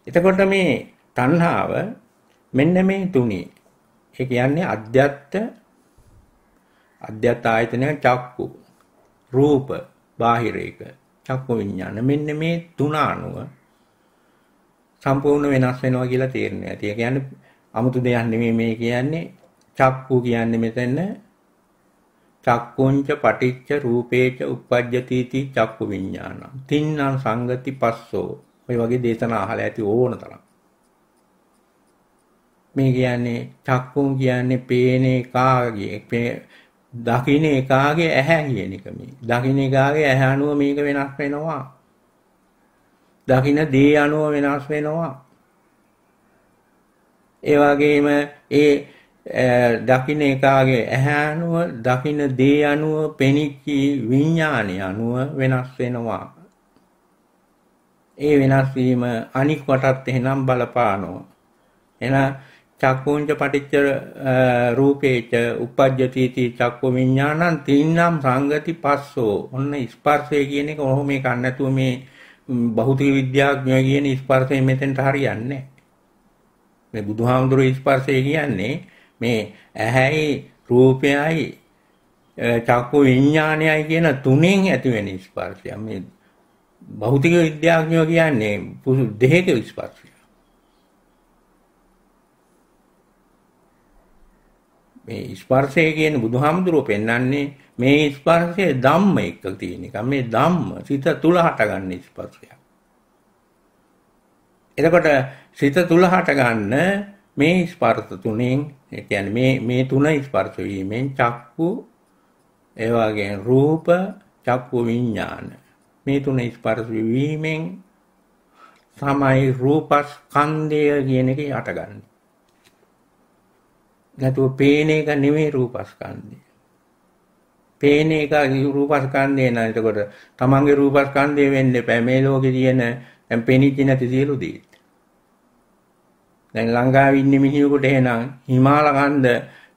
එතකොට මේ තණ්හාව මෙන්න මේ තුනේ. ඒ කියන්නේ අධ්‍යත්ත අධ්‍යත්ත ආයතනය චක්කු රූප බාහිර එක චක්කු විඥාන මෙන්න මේ තුන අනුව සම්පූර්ණ වෙනස් වෙනවා කියලා තේරෙනවා. ඒ කියන්නේ 아무තු දෙයක් නෙමෙයි මේ කියන්නේ චක්කු කියන්නේ මෙතන චක්කුංච පටිච්ච රූපේච උප්පජ්ජතිති චක්කු විඤ්ඤාණං තින්නම් සංගති පස්සෝ ඔය වගේ දේශනා අහලා ඇති ඕන තරම් මේ කියන්නේ චක්කුන් කියන්නේ පේන එකාගේ දකින්න එකාගේ ඇහැ කියන එක මේ දකින්න එකාගේ ඇහැ අනුව මේක වෙනස් වෙනවා දකින්න දේ අනුව වෙනස් වෙනවා ඒ වගේම ඒ දකින්න එකාගේ ඇහැ අනුව දකින්න දේ අනුව පෙනිච්ච විඥානය අනුව වෙනස් වෙනවා ඒ වෙනස් වීම අනික් කොටත් එහෙනම් බලපානවා එන චක්කුංච පටිච්ච රූපේච උපජ්ජති චක්කු විඥානං තින්නම් සංගති පස්සෝ ඔන්න ස්පර්ශය කියන එක ඔහොම මේක නැතුව මේ භෞතික විද්‍යාඥයෝ කියන ස්පර්ශය මෙතෙන්ට හරියන්නේ නැහැ මේ බුදුහාමුදුරුවෝ ස්පර්ශය කියන්නේ මේ ඇහැයි රූපයයි චක්කු විඤ්ඤාණයයි කියන තුනෙන් ඇතිවෙන ස්පර්ශය මේ භෞතික විද්‍යාඥයෝ කියන්නේ පුදු දෙහක ස්පර්ශය. මේ ස්පර්ශය කියන බුදුහාමුදුරුවෝ පෙන්වන්නේ මේ ස්පර්ශය ධම්ම එක්ක තියෙන එක. මේ ධම්ම සිත තුල හටගන්න ස්පර්ශයක්. එතකොට සිත තුල හටගන්න මේ ස්පර්ශ තුනෙන් ඒ කියන්නේ මේ මේ තුන ස්පර්ශ වීමෙන් චක්කු ඒ වගේම රූප චක්කු විඥාන මේ තුන ස්පර්ශ වීමෙන් තමයි රූපස්කන්ධය කියන එක යටගන්නේ. නැතුව පේන එක නෙමෙයි රූපස්කන්ධය. පේන එක රූපස්කන්ධය නේද? එතකොට තමන්ගේ රූපස්කන්ධය වෙන්නේ පැමේ ලෝකේ තියෙන පෙනීච්ච නැති සියලු දේ. දැන් ලංකාවේ ඉන්න මිනිහෙකුට එහෙනම් හිමාල කන්ද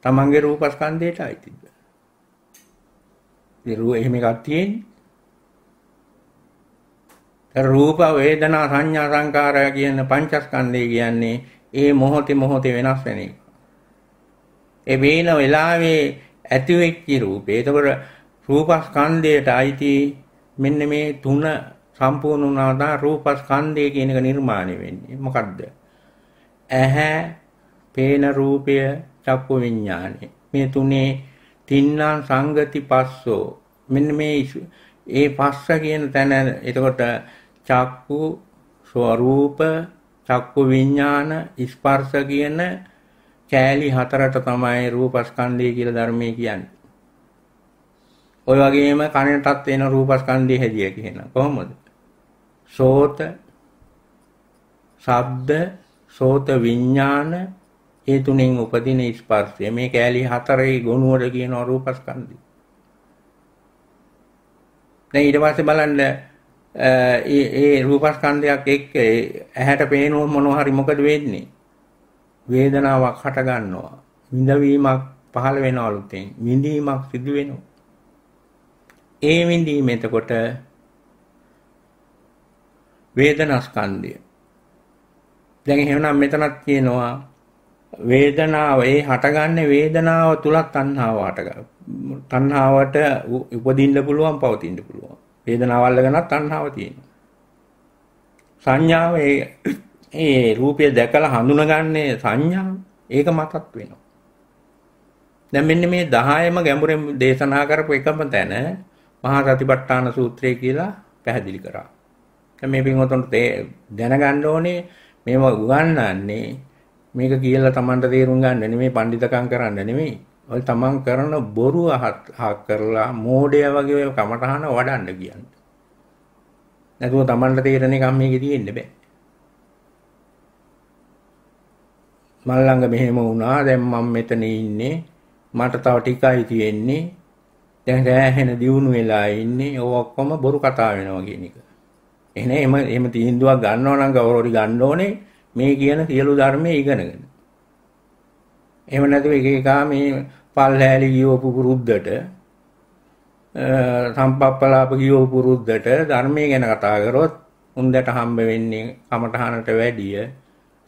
තමන්ගේ රූපස්කන්ධයට අයිතිද? ඒ රූප එහෙම එකක් තියෙන්නේ. රූප වේදනා සංඥා සංකාරය කියන පංචස්කන්ධය කියන්නේ ඒ මොහොතේ මොහොතේ වෙනස් වෙන එක. ඒ වේන වෙලාවේ ඇති වෙච්ච රූපේ. ඒතකොට රූපස්කන්ධයට අයිති මෙන්න මේ තුන සම්පූර්ණ වුණා නම් රූපස්කන්ධය කියන එක නිර්මාණය වෙන්නේ. මොකද්ද? ඇහැ පේන රූපය චක්කු විඥානය මේ තුනේ තින්නම් සංගති පස්සෝ මෙන්න මේ ඒ පස්ස කියන තැන එතකොට චක්කු ස්වરૂප චක්කු විඥාන ස්පර්ශ කියන කෑලි හතරට තමයි රූපස්කන්ධය කියලා ධර්මයේ කියන්නේ. ওই වගේම කනටත් එන රූපස්කන්ධය හැදිය කියන. කොහොමද? සෝත, ශබ්ද, සෝත විඥාන ඒ තුනෙන් උපදින ස්පර්ශය මේ කෑලි හතරේ ගුණවල කියන රූපස්කන්ධය. දැන් ඊට පස්සේ බලන්න ඒ ඒ රූපස්කන්ධයක් එක්ක ඇහැට පේන මොනවා හරි මොකද වෙන්නේ? වේදනාවක් හට ගන්නවා. විඳවීමක් පහළ වෙනවලු තෙන්. විඳීමක් සිදු වෙනවා. ඒ විඳීම එතකොට වේදනාස්කන්ධය දැන් එහෙමනම් මෙතනත් කියනවා වේදනාව ඒ හටගන්නේ වේදනාව තුලත් තණ්හාව හටගන්න. තණ්හාවට උපදින්න පුළුවන් පවතින්න පුළුවන්. වේදනාව අල්ලගෙනත් තණ්හාව තියෙනවා. සංඥාව ඒ ඒ රූපය දැකලා හඳුනගන්නේ සංඥාව. ඒක මතක් වෙනවා. දැන් මෙන්න මේ 10ම ගැඹුරෙන් දේශනා කරපු එකම තැන මහා සතිපට්ඨාන සූත්‍රය කියලා පැහැදිලි කරා. දැන් මේ පින්වතුන්ට දැනගන්න ඕනේ මේව උගන්වන්නේ මේක කියලා Tamanට තේරුම් ගන්න නෙමෙයි පඬිතකම් කරන්න නෙමෙයි. ඔය Taman කරන බොරු අහක් කරලා මෝඩය වගේ ඔය කමටහන වඩන්න කියන්නේ. නැතුව Tamanට තේරෙන එකක් මේකේ තියෙන්න බෑ. මල්ලංග මෙහෙම වුණා දැන් මම මෙතන ඉන්නේ මට තව ටිකයි තියෙන්නේ දැන් රැහෙන දියුණු වෙලා ඉන්නේ ඔය ඔක්කොම බොරු කතා වෙනවා කියන එක. එනේ එම එහෙම තීන්දුවක් ගන්නව නම් කවුරුරි ගන්න ඕනේ මේ කියන සියලු ධර්මයේ ඉගෙනගෙන. එහෙම නැතුව එක එක මේ පල්හැලි ගියවපු පුරුද්දට සම්පප්පලාප ගියවපු පුරුද්දට ධර්මයේ ගැන කතා කරොත් උන්දට හම්බ වෙන්නේ කමඨහනට වැඩිය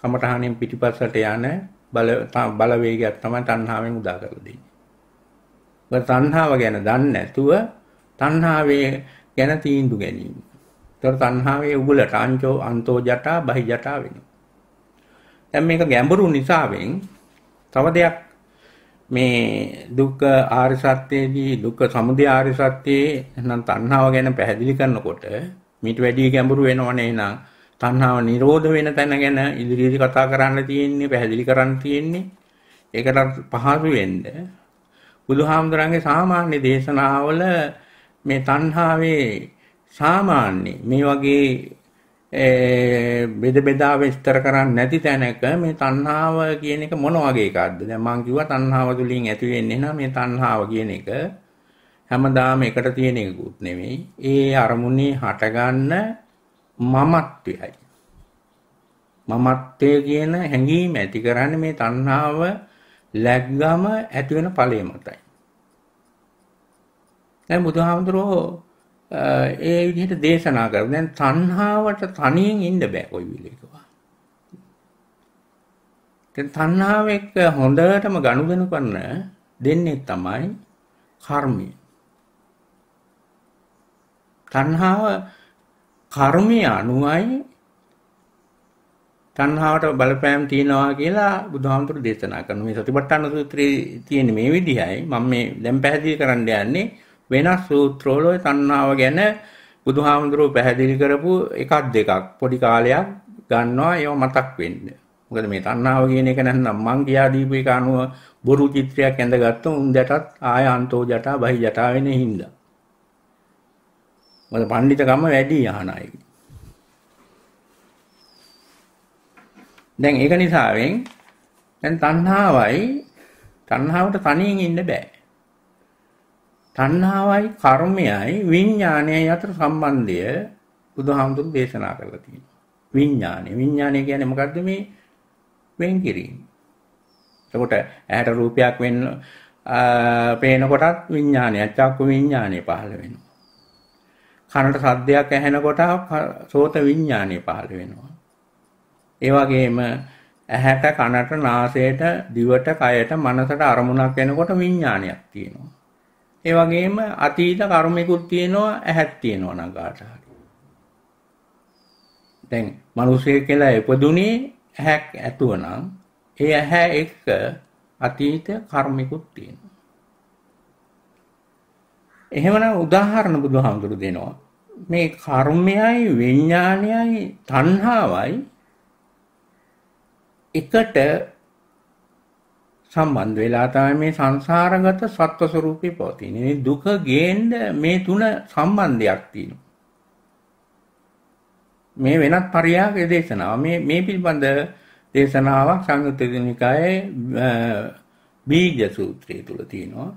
කමඨහනෙන් පිටිපස්සට යන බල බලවේගයක් තමයි තණ්හාවෙන් උදා කරලා දෙන්නේ. තණ්හාව ගැන දන්නේ නැතුව තණ්හාවේ ගැන තීන්දුව ගැනීම. ඒතර තණ්හාවේ උගලට අංචෝ අන්තෝ ජටා බහි ජටා වෙනවා. දැන් මේක ගැඹුරු නිසාවෙන් තව දෙයක් මේ දුක්ඛ ආර්ය සත්‍යයේදී දුක්ඛ සමුදය ආර්ය සත්‍යයේ නම් තණ්හාව ගැන පැහැදිලි කරනකොට මීට වැඩි ගැඹුරු වෙනවනේ නං තණ්හාව නිරෝධ වෙන තැන ගැන ඉදිරියේදී කතා කරන්න තියෙන්නේ පැහැදිලි කරන්න තියෙන්නේ ඒකට පහසු වෙන්න බුදුහාමුදුරන්ගේ සාමාන්‍ය දේශනාවල මේ තණ්හාවේ සාමාන්‍ය මේ වගේ බෙද බෙදා විස්තර කරන්නේ නැති තැනක මේ තණ්හාව කියන එක මොන වගේ එකක්ද? දැන් මම කිව්වා තණ්හාව තුලින් ඇති වෙන්නේ නම් මේ තණ්හාව කියන එක හැමදාම එකට තියෙන එකකුත් නෙමෙයි. ඒ අරමුණේ හටගන්න මමත්වයයි. මමත්වය කියන හැඟීම ඇති කරන්නේ මේ තණ්හාව ලැග්ගම ඇති වෙන ඵලය මතයි. දැන් බුදුහාමුදුරුවෝ ඒ විදිහට දේශනා කරා. දැන් තණ්හාවට තනියෙන් ඉන්න බෑ කොයි වෙලේකවත්. දැන් තණ්හාව එක්ක හොඳටම ගනුදෙනු කරන දෙන්නේ තමයි කර්මය. තණ්හාව කර්මය අනුවයි තණ්හාවට බලපෑම් තියනවා කියලා බුදුහාමුදුරු දේශනා කරනවා. මේ සතිපට්ඨාන සූත්‍රයේ තියෙන මේ විදිහයි මම මේ දැන් පැහැදිලි කරන්න යන්නේ වෙනස් සූත්‍රවල තණ්හාව ගැන බුදුහාමුදුරුව පැහැදිලි කරපු එකක් දෙකක් පොඩි කාලයක් ගන්නවා ඒව මතක් වෙන්න. මොකද මේ තණ්හාව කියන එක නැත්නම් මං ගියා දීපු එක අනුව බොරු චිත්‍රයක් ඇඳගත්තු උන් දැටත් ආය අන්තෝ ජටා බහි ජටා වෙන හින්දා. මොකද පඬිතකම වැඩි යහන අය. දැන් ඒක නිසාවෙන් දැන් තණ්හාවයි තණ්හාවට තනියෙන් ඉන්න බෑ. තණ්හාවයි කර්මයයි විඥානයයි අතර සම්බන්ධය බුදුහාමුදුරු දේශනා කරලා තියෙනවා. විඥානය. විඥානය කියන්නේ මොකද්ද මේ වෙන් කිරීම. එතකොට ඇහැට රූපයක් වෙන්න පේනකොටත් විඥානය, චක්කු විඥානය පහළ වෙනවා. කනට ශබ්දයක් ඇහෙනකොට සෝත විඥානය පහළ වෙනවා. ඒ වගේම ඇහැට කනට නාසයට දිවට කයට මනසට අරමුණක් එනකොට විඥානයක් තියෙනවා. ඒ වගේම අතීත කර්මිකුත් තියෙනවා ඇහත් තියෙනවා නගාට දැන් මිනිස්සේ කියලා ඉපදුනේ ඇහක් ඇතුව නම් ඒ ඇහැ එක්ක අතීත කර්මිකුත් තියෙනවා එහෙමනම් උදාහරණ බුදුහාමුදුරු දෙනවා මේ කර්මයයි විඥානයයි තණ්හාවයි එකට සම්බන්ධ වෙලා තමයි මේ සංසාරගත සත්ව ස්වરૂපේ පවතින්නේ. මේ දුක ගේන්න මේ තුන සම්බන්ධයක් තියෙනවා. මේ වෙනත් පරියාග දේශනාව මේ මේ පිළිබඳ දේශනාවක් සංයුත්ත නිකායේ බීජ සූත්‍රය තුල තියෙනවා.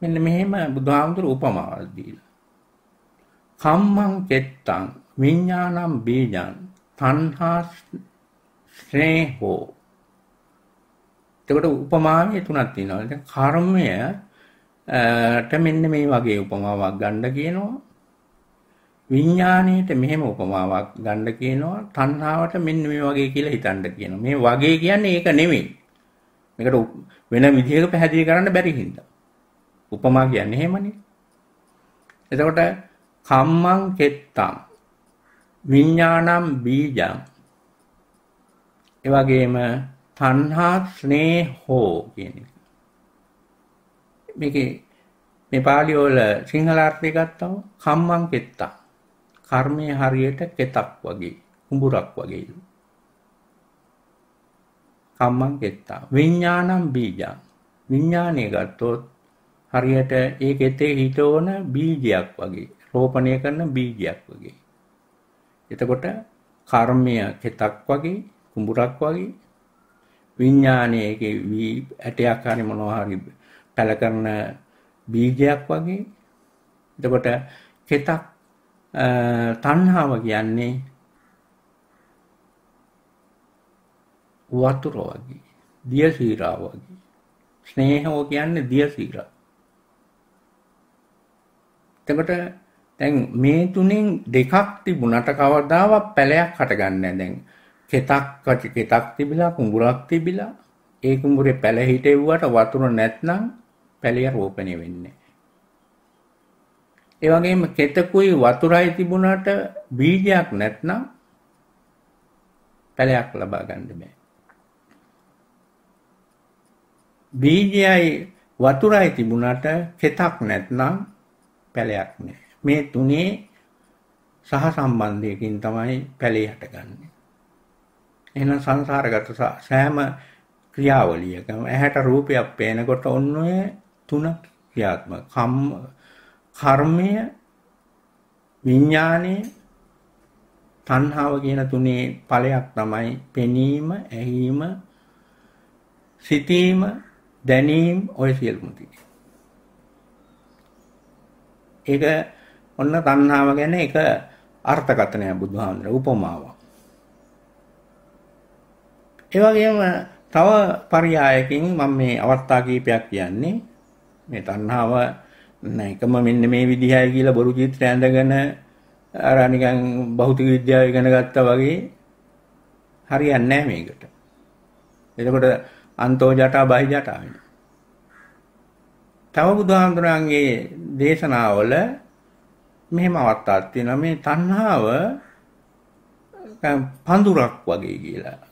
මෙන්න මෙහෙම බුදුහාමුදුර උපමාවක් දීලා. කම්මං කෙත්තං විඥානං බීජං තණ්හා ස්නේහෝ එතකොට උපමාවේ තුනක් තියෙනවා. දැන් කර්මය ට මෙන්න මේ වගේ උපමාවක් ගන්න කියනවා. විඥාණයට මෙහෙම උපමාවක් ගන්න කියනවා. තණ්හාවට මෙන්න මේ වගේ කියලා හිතන්න කියනවා. මේ වගේ කියන්නේ ඒක නෙමෙයි. මේකට වෙන විදිහක පැහැදිලි කරන්න බැරි හින්දා. උපමා කියන්නේ එහෙමනේ. එතකොට කම්මං කෙත්තම් විඥානම් බීජං ඒ වගේම තණ්හා ස්නේහෝ කියන එක. මේකේ මේ පාළි වල සිංහල අර්ථය ගත්තම කම්මං පෙත්තා. කර්මයේ හරියට කෙතක් වගේ, කුඹුරක් වගේ. කම්මං පෙත්තා. විඥානං බීජං. විඥානය ගත්තොත් හරියට ඒ කෙතේ හිටවන බීජයක් වගේ, රෝපණය කරන බීජයක් වගේ. එතකොට කර්මය කෙතක් වගේ, කුඹුරක් වගේ විඥානයේ වී ඇටයක් හරි මොනවා හරි පැල කරන බීජයක් වගේ. එතකොට කෙතක් තණ්හාව කියන්නේ වතුර වගේ, දිය සීරා වගේ. ස්නේහෝ කියන්නේ දිය සීරා. එතකොට දැන් මේ තුනෙන් දෙකක් තිබුණට කවදාවත් පැලයක් හටගන්නේ නැහැ දැන්. කෙතක් කටි කෙතක් තිබිලා කුඹුරක් තිබිලා ඒ කුඹුරේ පැල හිටෙව්වට වතුර නැත්නම් පැලිය රෝපණය වෙන්නේ. ඒ වගේම කෙතකුයි වතුරයි තිබුණාට බීජයක් නැත්නම් පැලයක් ලබා ගන්න බෑ. බීජයයි වතුරයි තිබුණාට කෙතක් නැත්නම් පැලයක් නෑ. මේ තුනේ සහසම්බන්ධයකින් තමයි පැලේ හටගන්නේ. එහෙනම් සංසාරගත සෑම ක්‍රියාවලියකම ඇහැට රූපයක් පේනකොට ඔන්න ඔය තුන ක්‍රියාත්මක කම්ම කර්මය විඥානය තණ්හාව කියන තුනේ ඵලයක් තමයි පෙනීම ඇහිීම සිතීම දැනීම ඔය සියලුම ඒක ඔන්න තණ්හාව ගැන එක අර්ථකථනයක් බුදුහාමර උපමාවක් ඒ වගේම තව පරයායකින් මම මේ අවස්ථා කීපයක් කියන්නේ මේ තණ්හාව නැකම මෙන්න මේ විදිහයි කියලා බොරු චිත්‍ර ඇඳගෙන අර නිකන් භෞතික විද්‍යාව ඉගෙන ගත්තා වගේ හරියන්නේ නැහැ මේකට. එතකොට අන්තෝ ජටා බහි ජටා වෙනවා. තව බුදුහාමුදුරන්ගේ දේශනාවල මෙහෙම අවස්ථාවක් තියෙනවා මේ තණ්හාව පඳුරක් වගේ කියලා.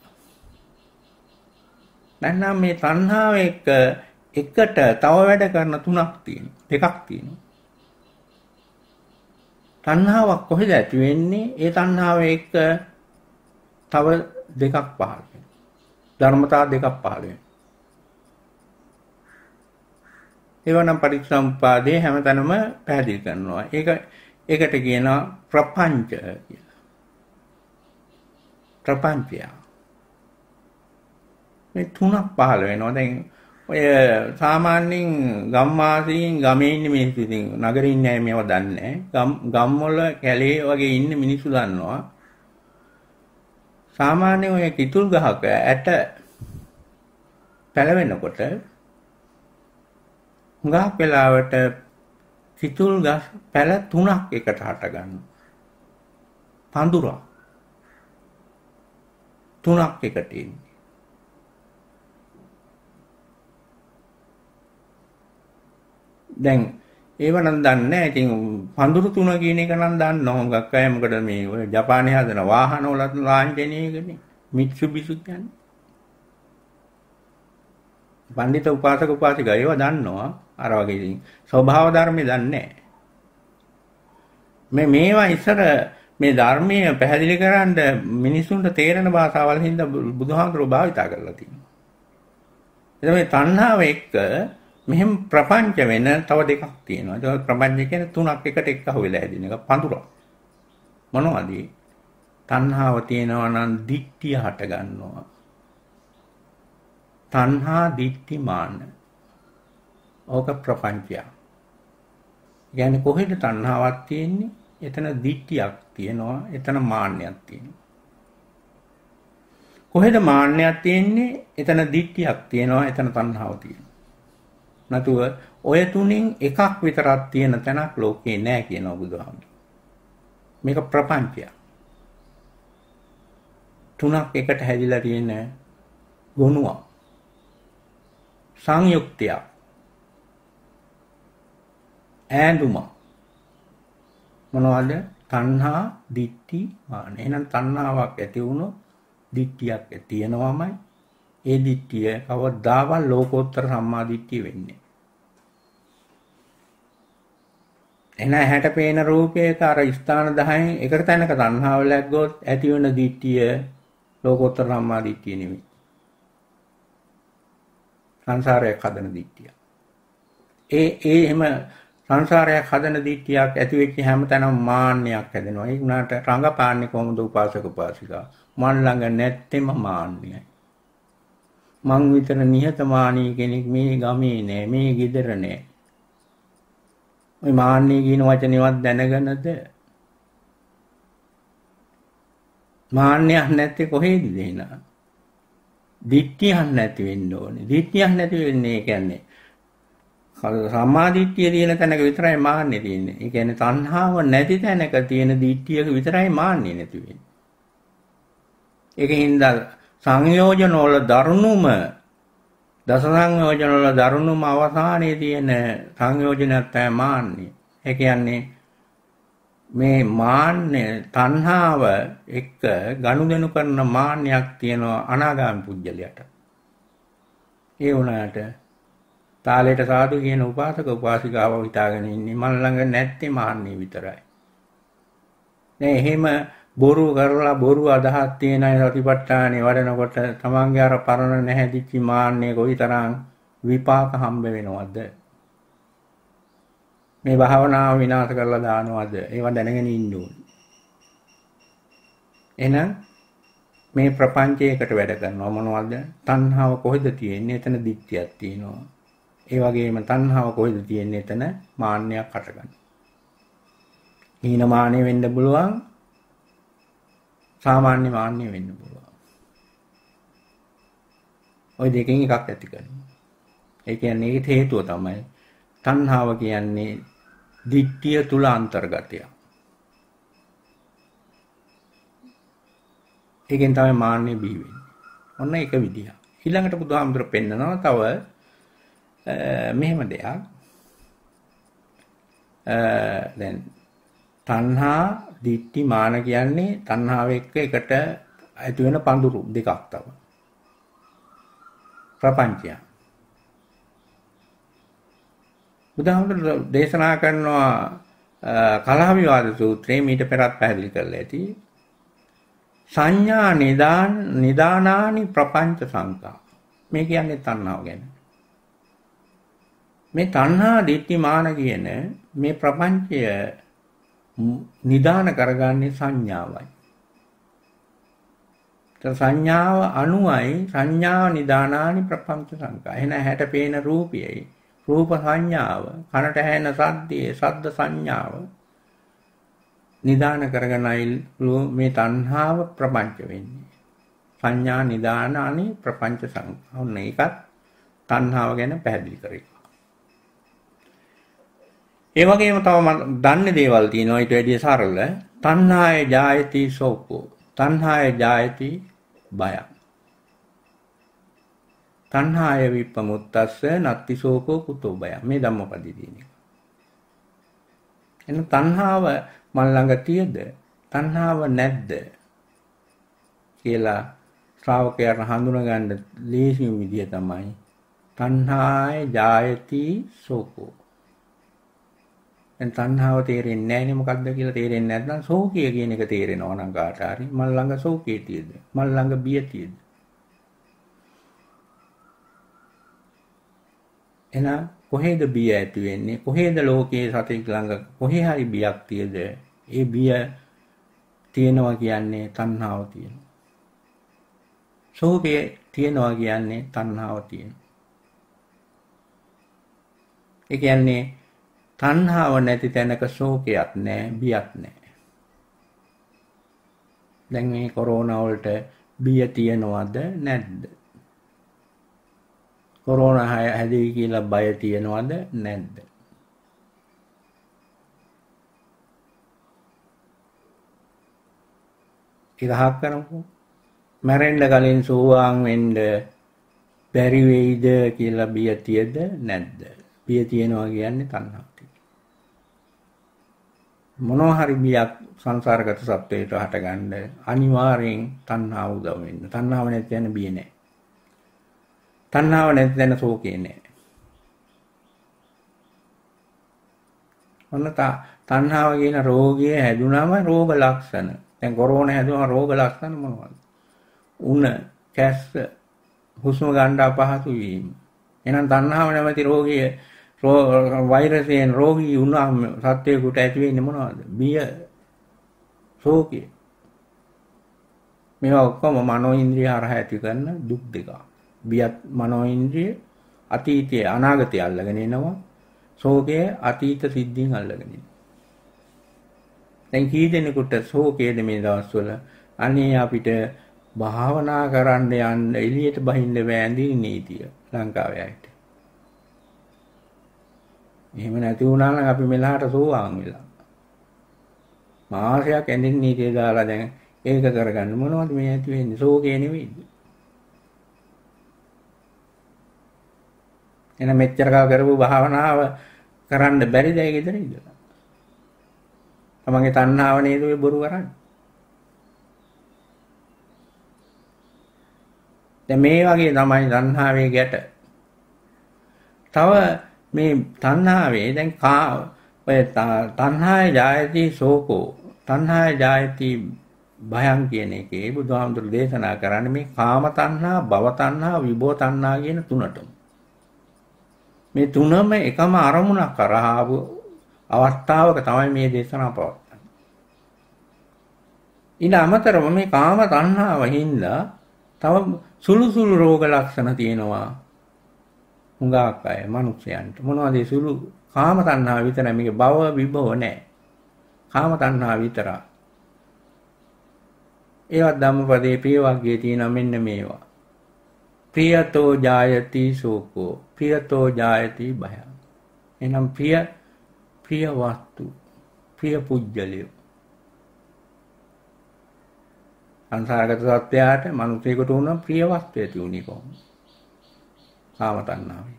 දැන් නම් මේ තණ්හාව එක්ක එකට තව වැඩ කරන තුනක් තියෙනවා. දෙකක් තියෙනවා. තණ්හාවක් කොහෙද ඇති වෙන්නේ? ඒ තණ්හාව එක්ක තව දෙකක් පහළ වෙනවා. ධර්මතා දෙකක් පහළ වෙනවා. ඒවනම් පරිසම්පාදේ හැමතැනම පැහැදිලි කරනවා. ඒක ඒකට කියනවා ප්‍රපංච කියලා. ප්‍රපංචය. මේ තුනක් පහළ වෙනවා. දැන් ඔය සාමාන්‍යයෙන් ගම්වාසීන් ගමේ ඉන්න මිනිස්සු ඉතින් නගරේ ඉන්නේ නැහැ මේව දන්නේ නැහැ. ගම් වල කැලේ වගේ ඉන්න මිනිස්සු දන්නවා. සාමාන්‍ය ඔය කිතුල් ගහක ඇට පැලවෙනකොට හුඟක් වෙලාවට කිතුල් ගස් පැල තුනක් එකට හට ගන්නවා. පඳුරා තුනක් එකට ඉන්නේ. දැන් ඒව නම් දන්නේ නැහැ. ඉතින් පඳුරු තුන කියන එක නම් දන්නවා හුඟක් අය. මොකද මේ ඔය ජපානයේ හදන වාහන වලත් ලාංඡනය එකනේ. මිත්සුබිසු කියන්නේ. පඬිත උපාසක උපාසිකා ඒව දන්නවා. අර වගේ ඉතින් ස්වභාව ධර්මය දන්නේ නැහැ. මේ මේවා ඉස්සර මේ ධර්මය පැහැදිලි කරන්න මිනිසුන්ට තේරෙන භාෂාවල් හින්දා බුදුහාමුදුරුවෝ භාවිතා කරලා තියෙනවා. එතකොට මේ තණ්හාව එක්ක මෙහෙම ප්‍රපංච වෙන තව දෙකක් තියෙනවා. ඒක ප්‍රපංච කියන්නේ තුනක් එකට එක්ක වෙලා හැදින එක පඳුරක්. මොනවද? තණ්හාව තියෙනවා නම් දික්තිය හට ගන්නවා. තණ්හා දික්ති මාන. ඕක ප්‍රපංචය. කියන්නේ කොහෙද තණ්හාවක් තියෙන්නේ? එතන දික්තියක් තියෙනවා. එතන මාන්නයක් තියෙනවා. කොහෙද මාන්නයක් තියෙන්නේ? එතන දික්තියක් තියෙනවා. එතන තණ්හාවක් තියෙනවා. නැතුව ඔය තුنين එකක් විතරක් තියෙන තැනක් ලෝකේ නැහැ කියනවා බුදුහාමුදුරුවෝ. මේක ප්‍රපංචයක්. තුනක් එකට හැදිලා තියෙන ගොනුවක්. සංයුක්තියක්. ඈඳුමක්. මොනවද? තණ්හා, ditthi, මාන. එහෙනම් තණ්හාවක් ඇති වුණොත් ditthියක් තියෙනවමයි ඒ දිට්ඨිය කවදාවත් ලෝකෝත්තර සම්මාදිට්ඨිය වෙන්නේ. එන හැට පේන රූපයක අර ස්ථාන 10න් එකට තැනක තණ්හාව ලැබගොත් ඇති වෙන දිට්ඨිය ලෝකෝත්තර සම්මාදිට්ඨිය නෙමෙයි. සංසාරයක් හදන දිට්ඨිය. ඒ ඒ එහෙම සංසාරයක් හදන දිට්ඨියක් ඇති වෙච්ච හැම තැනම මාන්නයක් හැදෙනවා. ඒ වුණාට රංගපාන්නේ කොහොමද උපාසක උපාසිකා? මන් ළඟ නැත්තේම මාන්නයයි. මං විතර නිහතමානී කෙනෙක් මේ ගමේ නෑ මේ ගෙදර නෑ ඔය මාන්නේ කියන වචනේවත් දැනගෙනද මාන්නයක් නැත්තේ කොහේද එහෙනම් දිට්ඨියක් නැති වෙන්න ඕනේ දිට්ඨියක් නැති වෙන්නේ කියන්නේ සම්මා දිට්ඨිය තියෙන තැනක විතරයි මාන්නේ තියෙන්නේ. ඒ කියන්නේ තණ්හාව නැති තැනක තියෙන දිට්ඨියක විතරයි මාන්නේ නැති වෙන්නේ. ඒකෙන් හින්දා සංයෝජනවල දරුණුම දස සංයෝජනවල දරුණුම අවසානයේ තියෙන සංයෝජනයක් තමයි මාන්නය. ඒ කියන්නේ මේ මාන්නය තණ්හාව එක්ක ගනුදෙනු කරන මාන්නයක් තියෙනවා අනාගාමී පුජ්‍යලයට. ඒ වුණාට තාලයට සාදු කියන උපාසක උපාසිකාව හිතාගෙන ඉන්නේ මන් ළඟ නැත්තේ මාන්නේ විතරයි. නෑ එහෙම බොරු කරලා බොරු අදහස් තියෙන අය සතිපට්ඨානේ වඩනකොට තමන්ගේ අර පරණ නැහැදිච්ච මාන්නේ කොයිතරම් විපාක හම්බ වෙනවද මේ භාවනාව විනාශ කරලා දානවද ඒවා දැනගෙන ඉන්න ඕනේ එහෙනම් මේ ප්‍රපංචයකට වැඩ කරනවා මොනවද තණ්හාව කොහෙද තියෙන්නේ එතන දික්තියක් තියෙනවා ඒ වගේම තණ්හාව කොහෙද තියෙන්නේ එතන මාන්නයක් හටගන්න හීනමානෙ වෙන්න පුළුවන් සාමාන්‍ය මාන්‍ය වෙන්න පුළුවන්. ওই දෙකෙන් එකක් ඇති කරනවා. ඒ කියන්නේ ඒකේ හේතුව තමයි තණ්හාව කියන්නේ දිට්ඨිය තුල අන්තර්ගතය. ඒකෙන් තමයි මාන්නේ බී වෙන්නේ. ඔන්න ඒක විදිහ. ඊළඟට බුදුහාමුදුර පෙන්නනවා තව මෙහෙම දෙයක්. දැන් තණ්හා දිට්ටි මාන කියන්නේ තණ්හාව එක්ක එකට ඇති වෙන පඳුරු දෙකක් තමයි. ප්‍රපංචය. බුදුහාමුදුරුවෝ දේශනා කරනවා කලහ විවාද සූත්‍රයේ මීට පෙරත් පැහැදිලි කරලා ඇති. සංඥා නිදාන නිදානානි ප්‍රපංච සංකා. මේ කියන්නේ තණ්හාව ගැන. මේ තණ්හා දිට්ඨි මාන කියන මේ ප්‍රපංචය නිදාන කරගන්නේ සංඥාවයි. සංඥාව අනුවයි සංඥාව නිදානානි ප්‍රපංච සංකා. එහෙන හැට පේන රූපයයි. රූප සංඥාව, කනට ඇහෙන සද්දයේ සද්ද සංඥාව නිදාන කරගෙනයි මේ තණ්හාව ප්‍රපංච වෙන්නේ. සංඥා නිදානානි ප්‍රපංච සංකා. ඔන්න ඒකත් තණ්හාව ගැන පැහැදිලි කරේ. ඒ වගේම තව මම දන්නේ දේවල් තියෙනවා ඊට වැඩිය සරල. තණ්හාය ජායති සෝකෝ. තණ්හාය ජායති බය. තණ්හාය විප්පමුත්තස්ස නත්ති සෝකෝ කුතෝ බය. මේ ධම්මපදයේ තියෙන එක. එන තණ්හාව මල් ළඟ තියද? තණ්හාව නැද්ද? කියලා ශ්‍රාවකයන් හඳුනගන්න ලේසිම විදිය තමයි තණ්හාය ජායති සෝකෝ දැන් තණ්හාව තේරෙන්නේ නැහැ නේ මොකද්ද කියලා තේරෙන්නේ නැත්නම් ශෝකිය කියන එක තේරෙනවා නම් කාට හරි මල් ළඟ ශෝකී තියෙද මල් ළඟ බිය තියෙද එහෙනම් කොහේද බිය ඇති වෙන්නේ කොහේද ලෝකයේ සතෙක් ළඟ කොහේ හරි බියක් තියෙද ඒ බිය තියෙනවා කියන්නේ තණ්හාව තියෙනවා ශෝකය තියෙනවා කියන්නේ තණ්හාව තියෙනවා ඒ කියන්නේ තණ්හාව නැති තැනක ශෝකයක් නැහැ, බියක් නැහැ. දැන් මේ කොරෝනා වලට බිය තියනවද නැද්ද? කොරෝනා හැදෙයි කියලා බය තියනවද නැද්ද? ඉරහක් කරමු. මැරෙන්න කලින් සෝවාන් වෙන්න බැරි වෙයිද කියලා බිය තියද නැද්ද? බිය තියනවා කියන්නේ තණ්හාව. මොනවා හරි බියක් සංසාරගත සත්වයට හටගන්න අනිවාර්යෙන් තණ්හාව උදව් වෙන්න. තණ්හාව නැති වෙන බිය නැහැ. තණ්හාව නැති වෙන ශෝකේ නැහැ. මොනත තණ්හාව කියන රෝගය හැදුනම රෝග ලක්ෂණ. දැන් කොරෝනා හැදුනම රෝග ලක්ෂණ මොනවද? උණ, කැස්ස, හුස්ම ගන්න අපහසු වීම. එහෙනම් තණ්හාව නැමැති රෝගය වෛරසයෙන් රෝගී වුණාම සත්වයකට ඇති වෙන්නේ මොනවද? බිය, ශෝකය. මේවා ඔක්කොම මනෝ ඉන්ද්‍රිය හරහා ඇති කරන දුක් දෙක. බියත් මනෝ ඉන්ද්‍රිය අතීතයේ අනාගතය අල්ලගෙන එනවා. ශෝකය අතීත සිද්ධීන් අල්ලගෙන එනවා. දැන් කී දෙනෙකුට ශෝකයේද මේ දවස්වල අනේ අපිට භාවනා කරන්න යන්න එළියට බහින්න බෑ ඇඳින්නේ නීතිය ලංකාවේ අයිට. එහෙම නැති වුණා නම් අපි මෙලහට සෝවාන් වෙලා. මාසයක් ඇඳින් නීතිය දාලා දැන් ඒක කරගන්න මොනවද මේ ඇති වෙන්නේ? සෝකේ නෙවෙයිද? එන මෙච්චර කව කරපු භාවනාව කරන්න බැරිද ඒක ඉතින් ඉඳලා. තමන්ගේ තණ්හාව නේද ඔය බොරු කරන්නේ. දැන් මේ වගේ තමයි තණ්හාවේ ගැට. තව මේ තණ්හාවේ දැන් කා ඔය තණ්හාය ජායති ශෝකෝ තණ්හාය ජායති භයං කියන එකේ බුදුහාමුදුරු දේශනා කරන්නේ මේ කාම තණ්හා භව තණ්හා විභව තණ්හා කියන තුනටම මේ තුනම එකම අරමුණක් කරා අවස්ථාවක තමයි මේ දේශනා පවත්වන්නේ ඊට අමතරව මේ කාම තණ්හාව හින්දා තව සුළු සුළු රෝග ලක්ෂණ තියෙනවා හුඟාක් අය මිනිස්යන්ට මොනවද සුළු කාම තණ්හාව විතරයි මේක භව විභව නැහැ. කාම තණ්හාව විතරයි. ඒවත් ධම්මපදයේ ප්‍රිය වර්ගයේ තියෙන මෙන්න මේවා. ප්‍රියතෝ ජායති සෝකෝ ප්‍රියතෝ ජායති භය. එනම් ප්‍රිය ප්‍රිය වස්තු ප්‍රිය පුජ්‍යලය. සංසාරගත සත්‍යයට මිනිසෙකුට උන ප්‍රිය වස්තු ඇති උනේ කොහොමද? කාම තණ්හාවෙන්.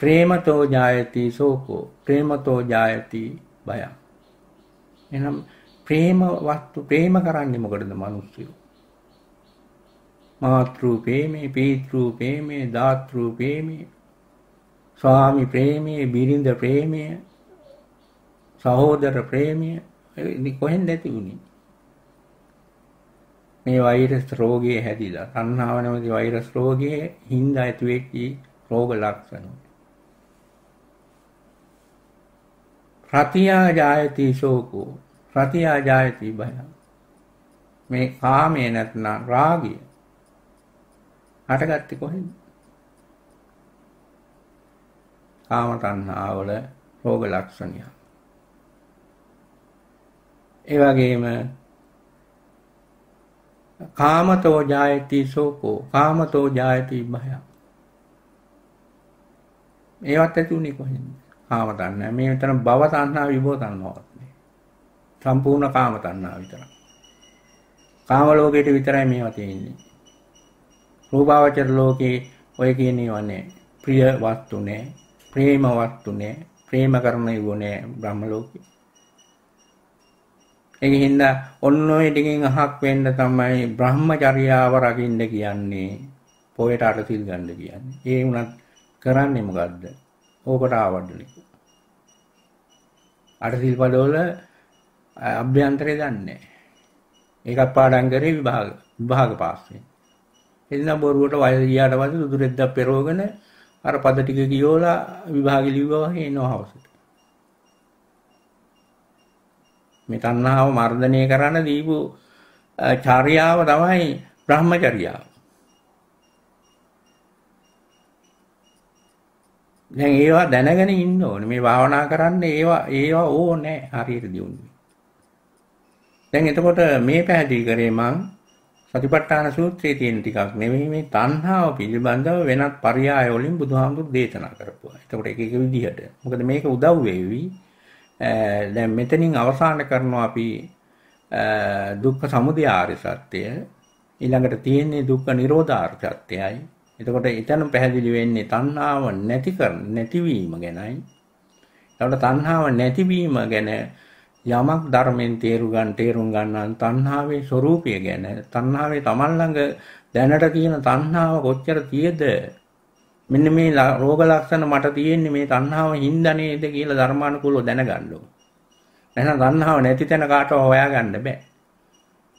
ප්‍රේමතෝ ජායති සෝකෝ ප්‍රේමතෝ ජායති බය. එහෙනම් ප්‍රේම වස්තු ප්‍රේම කරන්නේ මොකටද මිනිස්සු? මාතෘ ප්‍රේමේ, පීතෘ ප්‍රේමේ, දාතෘ ප්‍රේමේ, ස්වාමි ප්‍රේමයේ බිරිඳ ප්‍රේමය සහෝදර ප්‍රේමය කොහෙන්ද ඇති වුණේ මේ වෛරස් රෝගය හැදිලා තණ්හාව නැමැති වෛරස් රෝගයේ හින්දා ඇතිවෙච්ච රෝග ලක්ෂණ. රතියා ජායති ශෝකෝ රතියා ජායති බය. මේ කාමයේ නැත්නම් රාගය හටගත්තේ කොහෙන්ද? කාම තණ්හාවල රෝග ලක්ෂණය. ඒ වගේම කාමතෝ ජායති සෝකෝ කාමතෝ ජායති භය ඒවත් ඇති උනේ කොහෙන්ද කාම තණ්හා මේ විතර භව තණ්හා විභව තණ්හාවක් නේ සම්පූර්ණ කාම තණ්හා විතරයි කාම ලෝකයට විතරයි මේවා තියෙන්නේ රූපාවචර ලෝකේ ඔය කියන ඒවා නෑ ප්‍රිය වස්තු නෑ ප්‍රේම වස්තු නෑ ප්‍රේම කරන ඒවා නෑ බ්‍රහ්ම ලෝකේ ඒක හින්දා ඔන්න ඔය ටිකෙන් අහක් වෙන්න තමයි බ්‍රහ්මචර්යාව රකින්න කියන්නේ. පොයට අටසිල් ගන්න කියන්නේ. ඒ උනත් කරන්නේ මොකද්ද? ඕකට ආවඩනේ. අටසිල් පදවල අභ්‍යන්තරේ දන්නේ ඒකත් පාඩම් කරේ විභාග විභාග පාස් වෙන. එදින බොරුවට වයස ගියාට පස්සේ දුදුරෙද්දක් පෙරෝගෙන අර පද ටික කියෝලා විභාගෙ ලිව්වා වගේ එනවා හවසට. මේ තණ්හාව මර්ධනය කරන දීපු චර්යාව තමයි බ්‍රහ්මචර්යාව. දැන් ඒවා දැනගෙන ඉන්න ඕනේ. මේ භාවනා කරන්න ඒවා ඒවා ඕනේ හරියට දියුනේ. දැන් එතකොට මේ පැහැදිලි කරේ මං සතිපට්ඨාන සූත්‍රයේ තියෙන ටිකක් නෙමෙයි මේ තණ්හාව පිළිබඳව වෙනත් පරයය වලින් බුදුහාමුදුරු දේශනා කරපුවා. එතකොට එක එක විදිහට. මොකද මේක උදව් වෙවි දැන් මෙතනින් අවසන් කරනවා අපි දුක්ඛ සමුදය ආර්ය සත්‍යය ඊළඟට තියෙන්නේ දුක්ඛ නිරෝධාර්ය සත්‍යයයි එතකොට එතන පැහැදිලි වෙන්නේ තණ්හාව නැති කර නැතිවීම ගැනයි එතකොට තණ්හාව නැතිවීම ගැන යමක් ධර්මයෙන් තේරු ගන්න තේරුම් ගන්න තණ්හාවේ ස්වરૂපය ගැන තණ්හාවේ Taman ළඟ දැනට තියෙන තණ්හාව කොච්චර තියේද මෙන්න මේ රෝග ලක්ෂණ මට තියෙන්නේ මේ තණ්හාව හින්දා නේද කියලා ධර්මානුකූලව දැනගන්න ඕන. නැත්නම් තණ්හාව නැති තැන කාටව හොයාගන්න බෑ.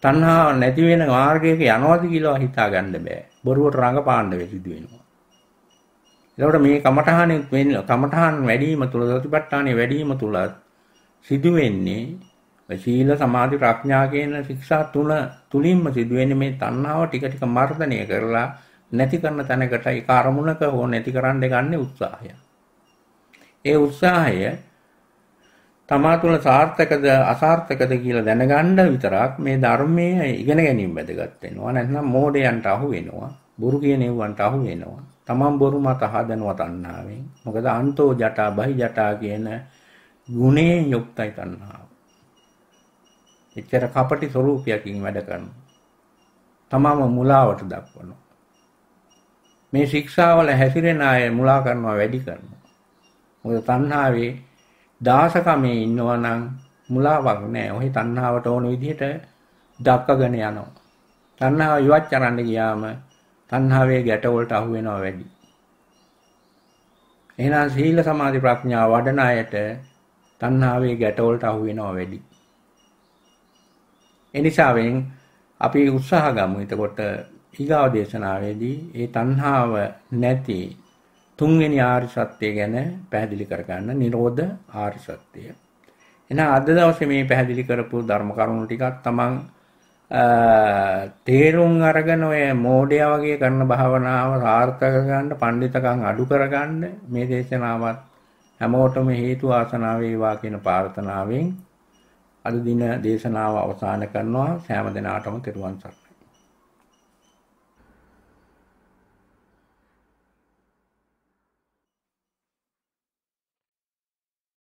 තණ්හාව නැති වෙන මාර්ගයක යනවාද කියලා හිතාගන්න බෑ. බොරුවට රඟපාන්න වෙසිදු වෙනවා. එතකොට මේ කමඨහනෙත් වෙන්නේ කමඨහන් වැඩිම තුල සතිපට්ඨානෙ වැඩිම තුල සිදු වෙන්නේ ශීල සමාධි ප්‍රඥා කියන ශික්ෂා තුන තුලින්ම සිදු වෙන්නේ මේ තණ්හාව ටික ටික මර්ධනය කරලා නැති කරන තැනකට ඒක අරමුණක හෝ නැති කරන්න ගන්න උත්සාහය. ඒ උත්සාහය තමා තුළ සාර්ථකද අසාර්ථකද කියලා දැනගන්න විතරක් මේ ධර්මයේ ඉගෙන ගැනීම වැදගත් වෙනවා. නැත්නම් මෝඩයන්ට අහු වෙනවා. බොරු කියනෙව්වන්ට අහු වෙනවා. තමන් බොරු මත හදනවා තණ්හාවෙන්. මොකද අන්තෝ ජටා බහි ජටා කියන ගුණයෙන් යුක්තයි තණ්හාව. එච්චර කපටි ස්වરૂපයකින් වැඩ කරනවා. තමාම මුලාවට දක්වනවා. මේ ශික්ෂාවල හැසිරෙන අය මුලා කරනවා වැඩි කරනවා. මොකද තණ්හාවේ දාසකමේ ඉන්නවා නම් මුලාවක් නැහැ. ඔහි තණ්හාවට ඕන විදිහට දක්කගෙන යනවා. තණ්හාව ඉවත් කරන්න ගියාම තණ්හාවේ ගැටවලට අහු වෙනවා වැඩි. එහෙනම් සීල සමාධි ප්‍රඥා වඩන අයට තණ්හාවේ ගැටවලට අහු වෙනවා වැඩි. එනිසාවෙන් අපි උත්සාහ ගමු. එතකොට ඊගාව දේශනාවේදී ඒ තණ්හාව නැති තුන්වෙනි ආර්ය සත්‍ය ගැන පැහැදිලි කරගන්න නිරෝධ ආර්ය සත්‍ය. එහෙනම් අද දවසේ මේ පැහැදිලි කරපු ධර්ම කරුණු ටිකක් තමන් තේරුම් අරගෙන ඔය මෝඩයා වගේ කරන භාවනාව සාර්ථක කරගන්න, පඬිතකම් අඩු කරගන්න මේ දේශනාවත් හැමෝටම හේතු ආසනාව වේවා කියන ප්‍රාර්ථනාවෙන් අද දින දේශනාව අවසන් කරනවා සෑම දිනාටම තෙරුවන් සරණයි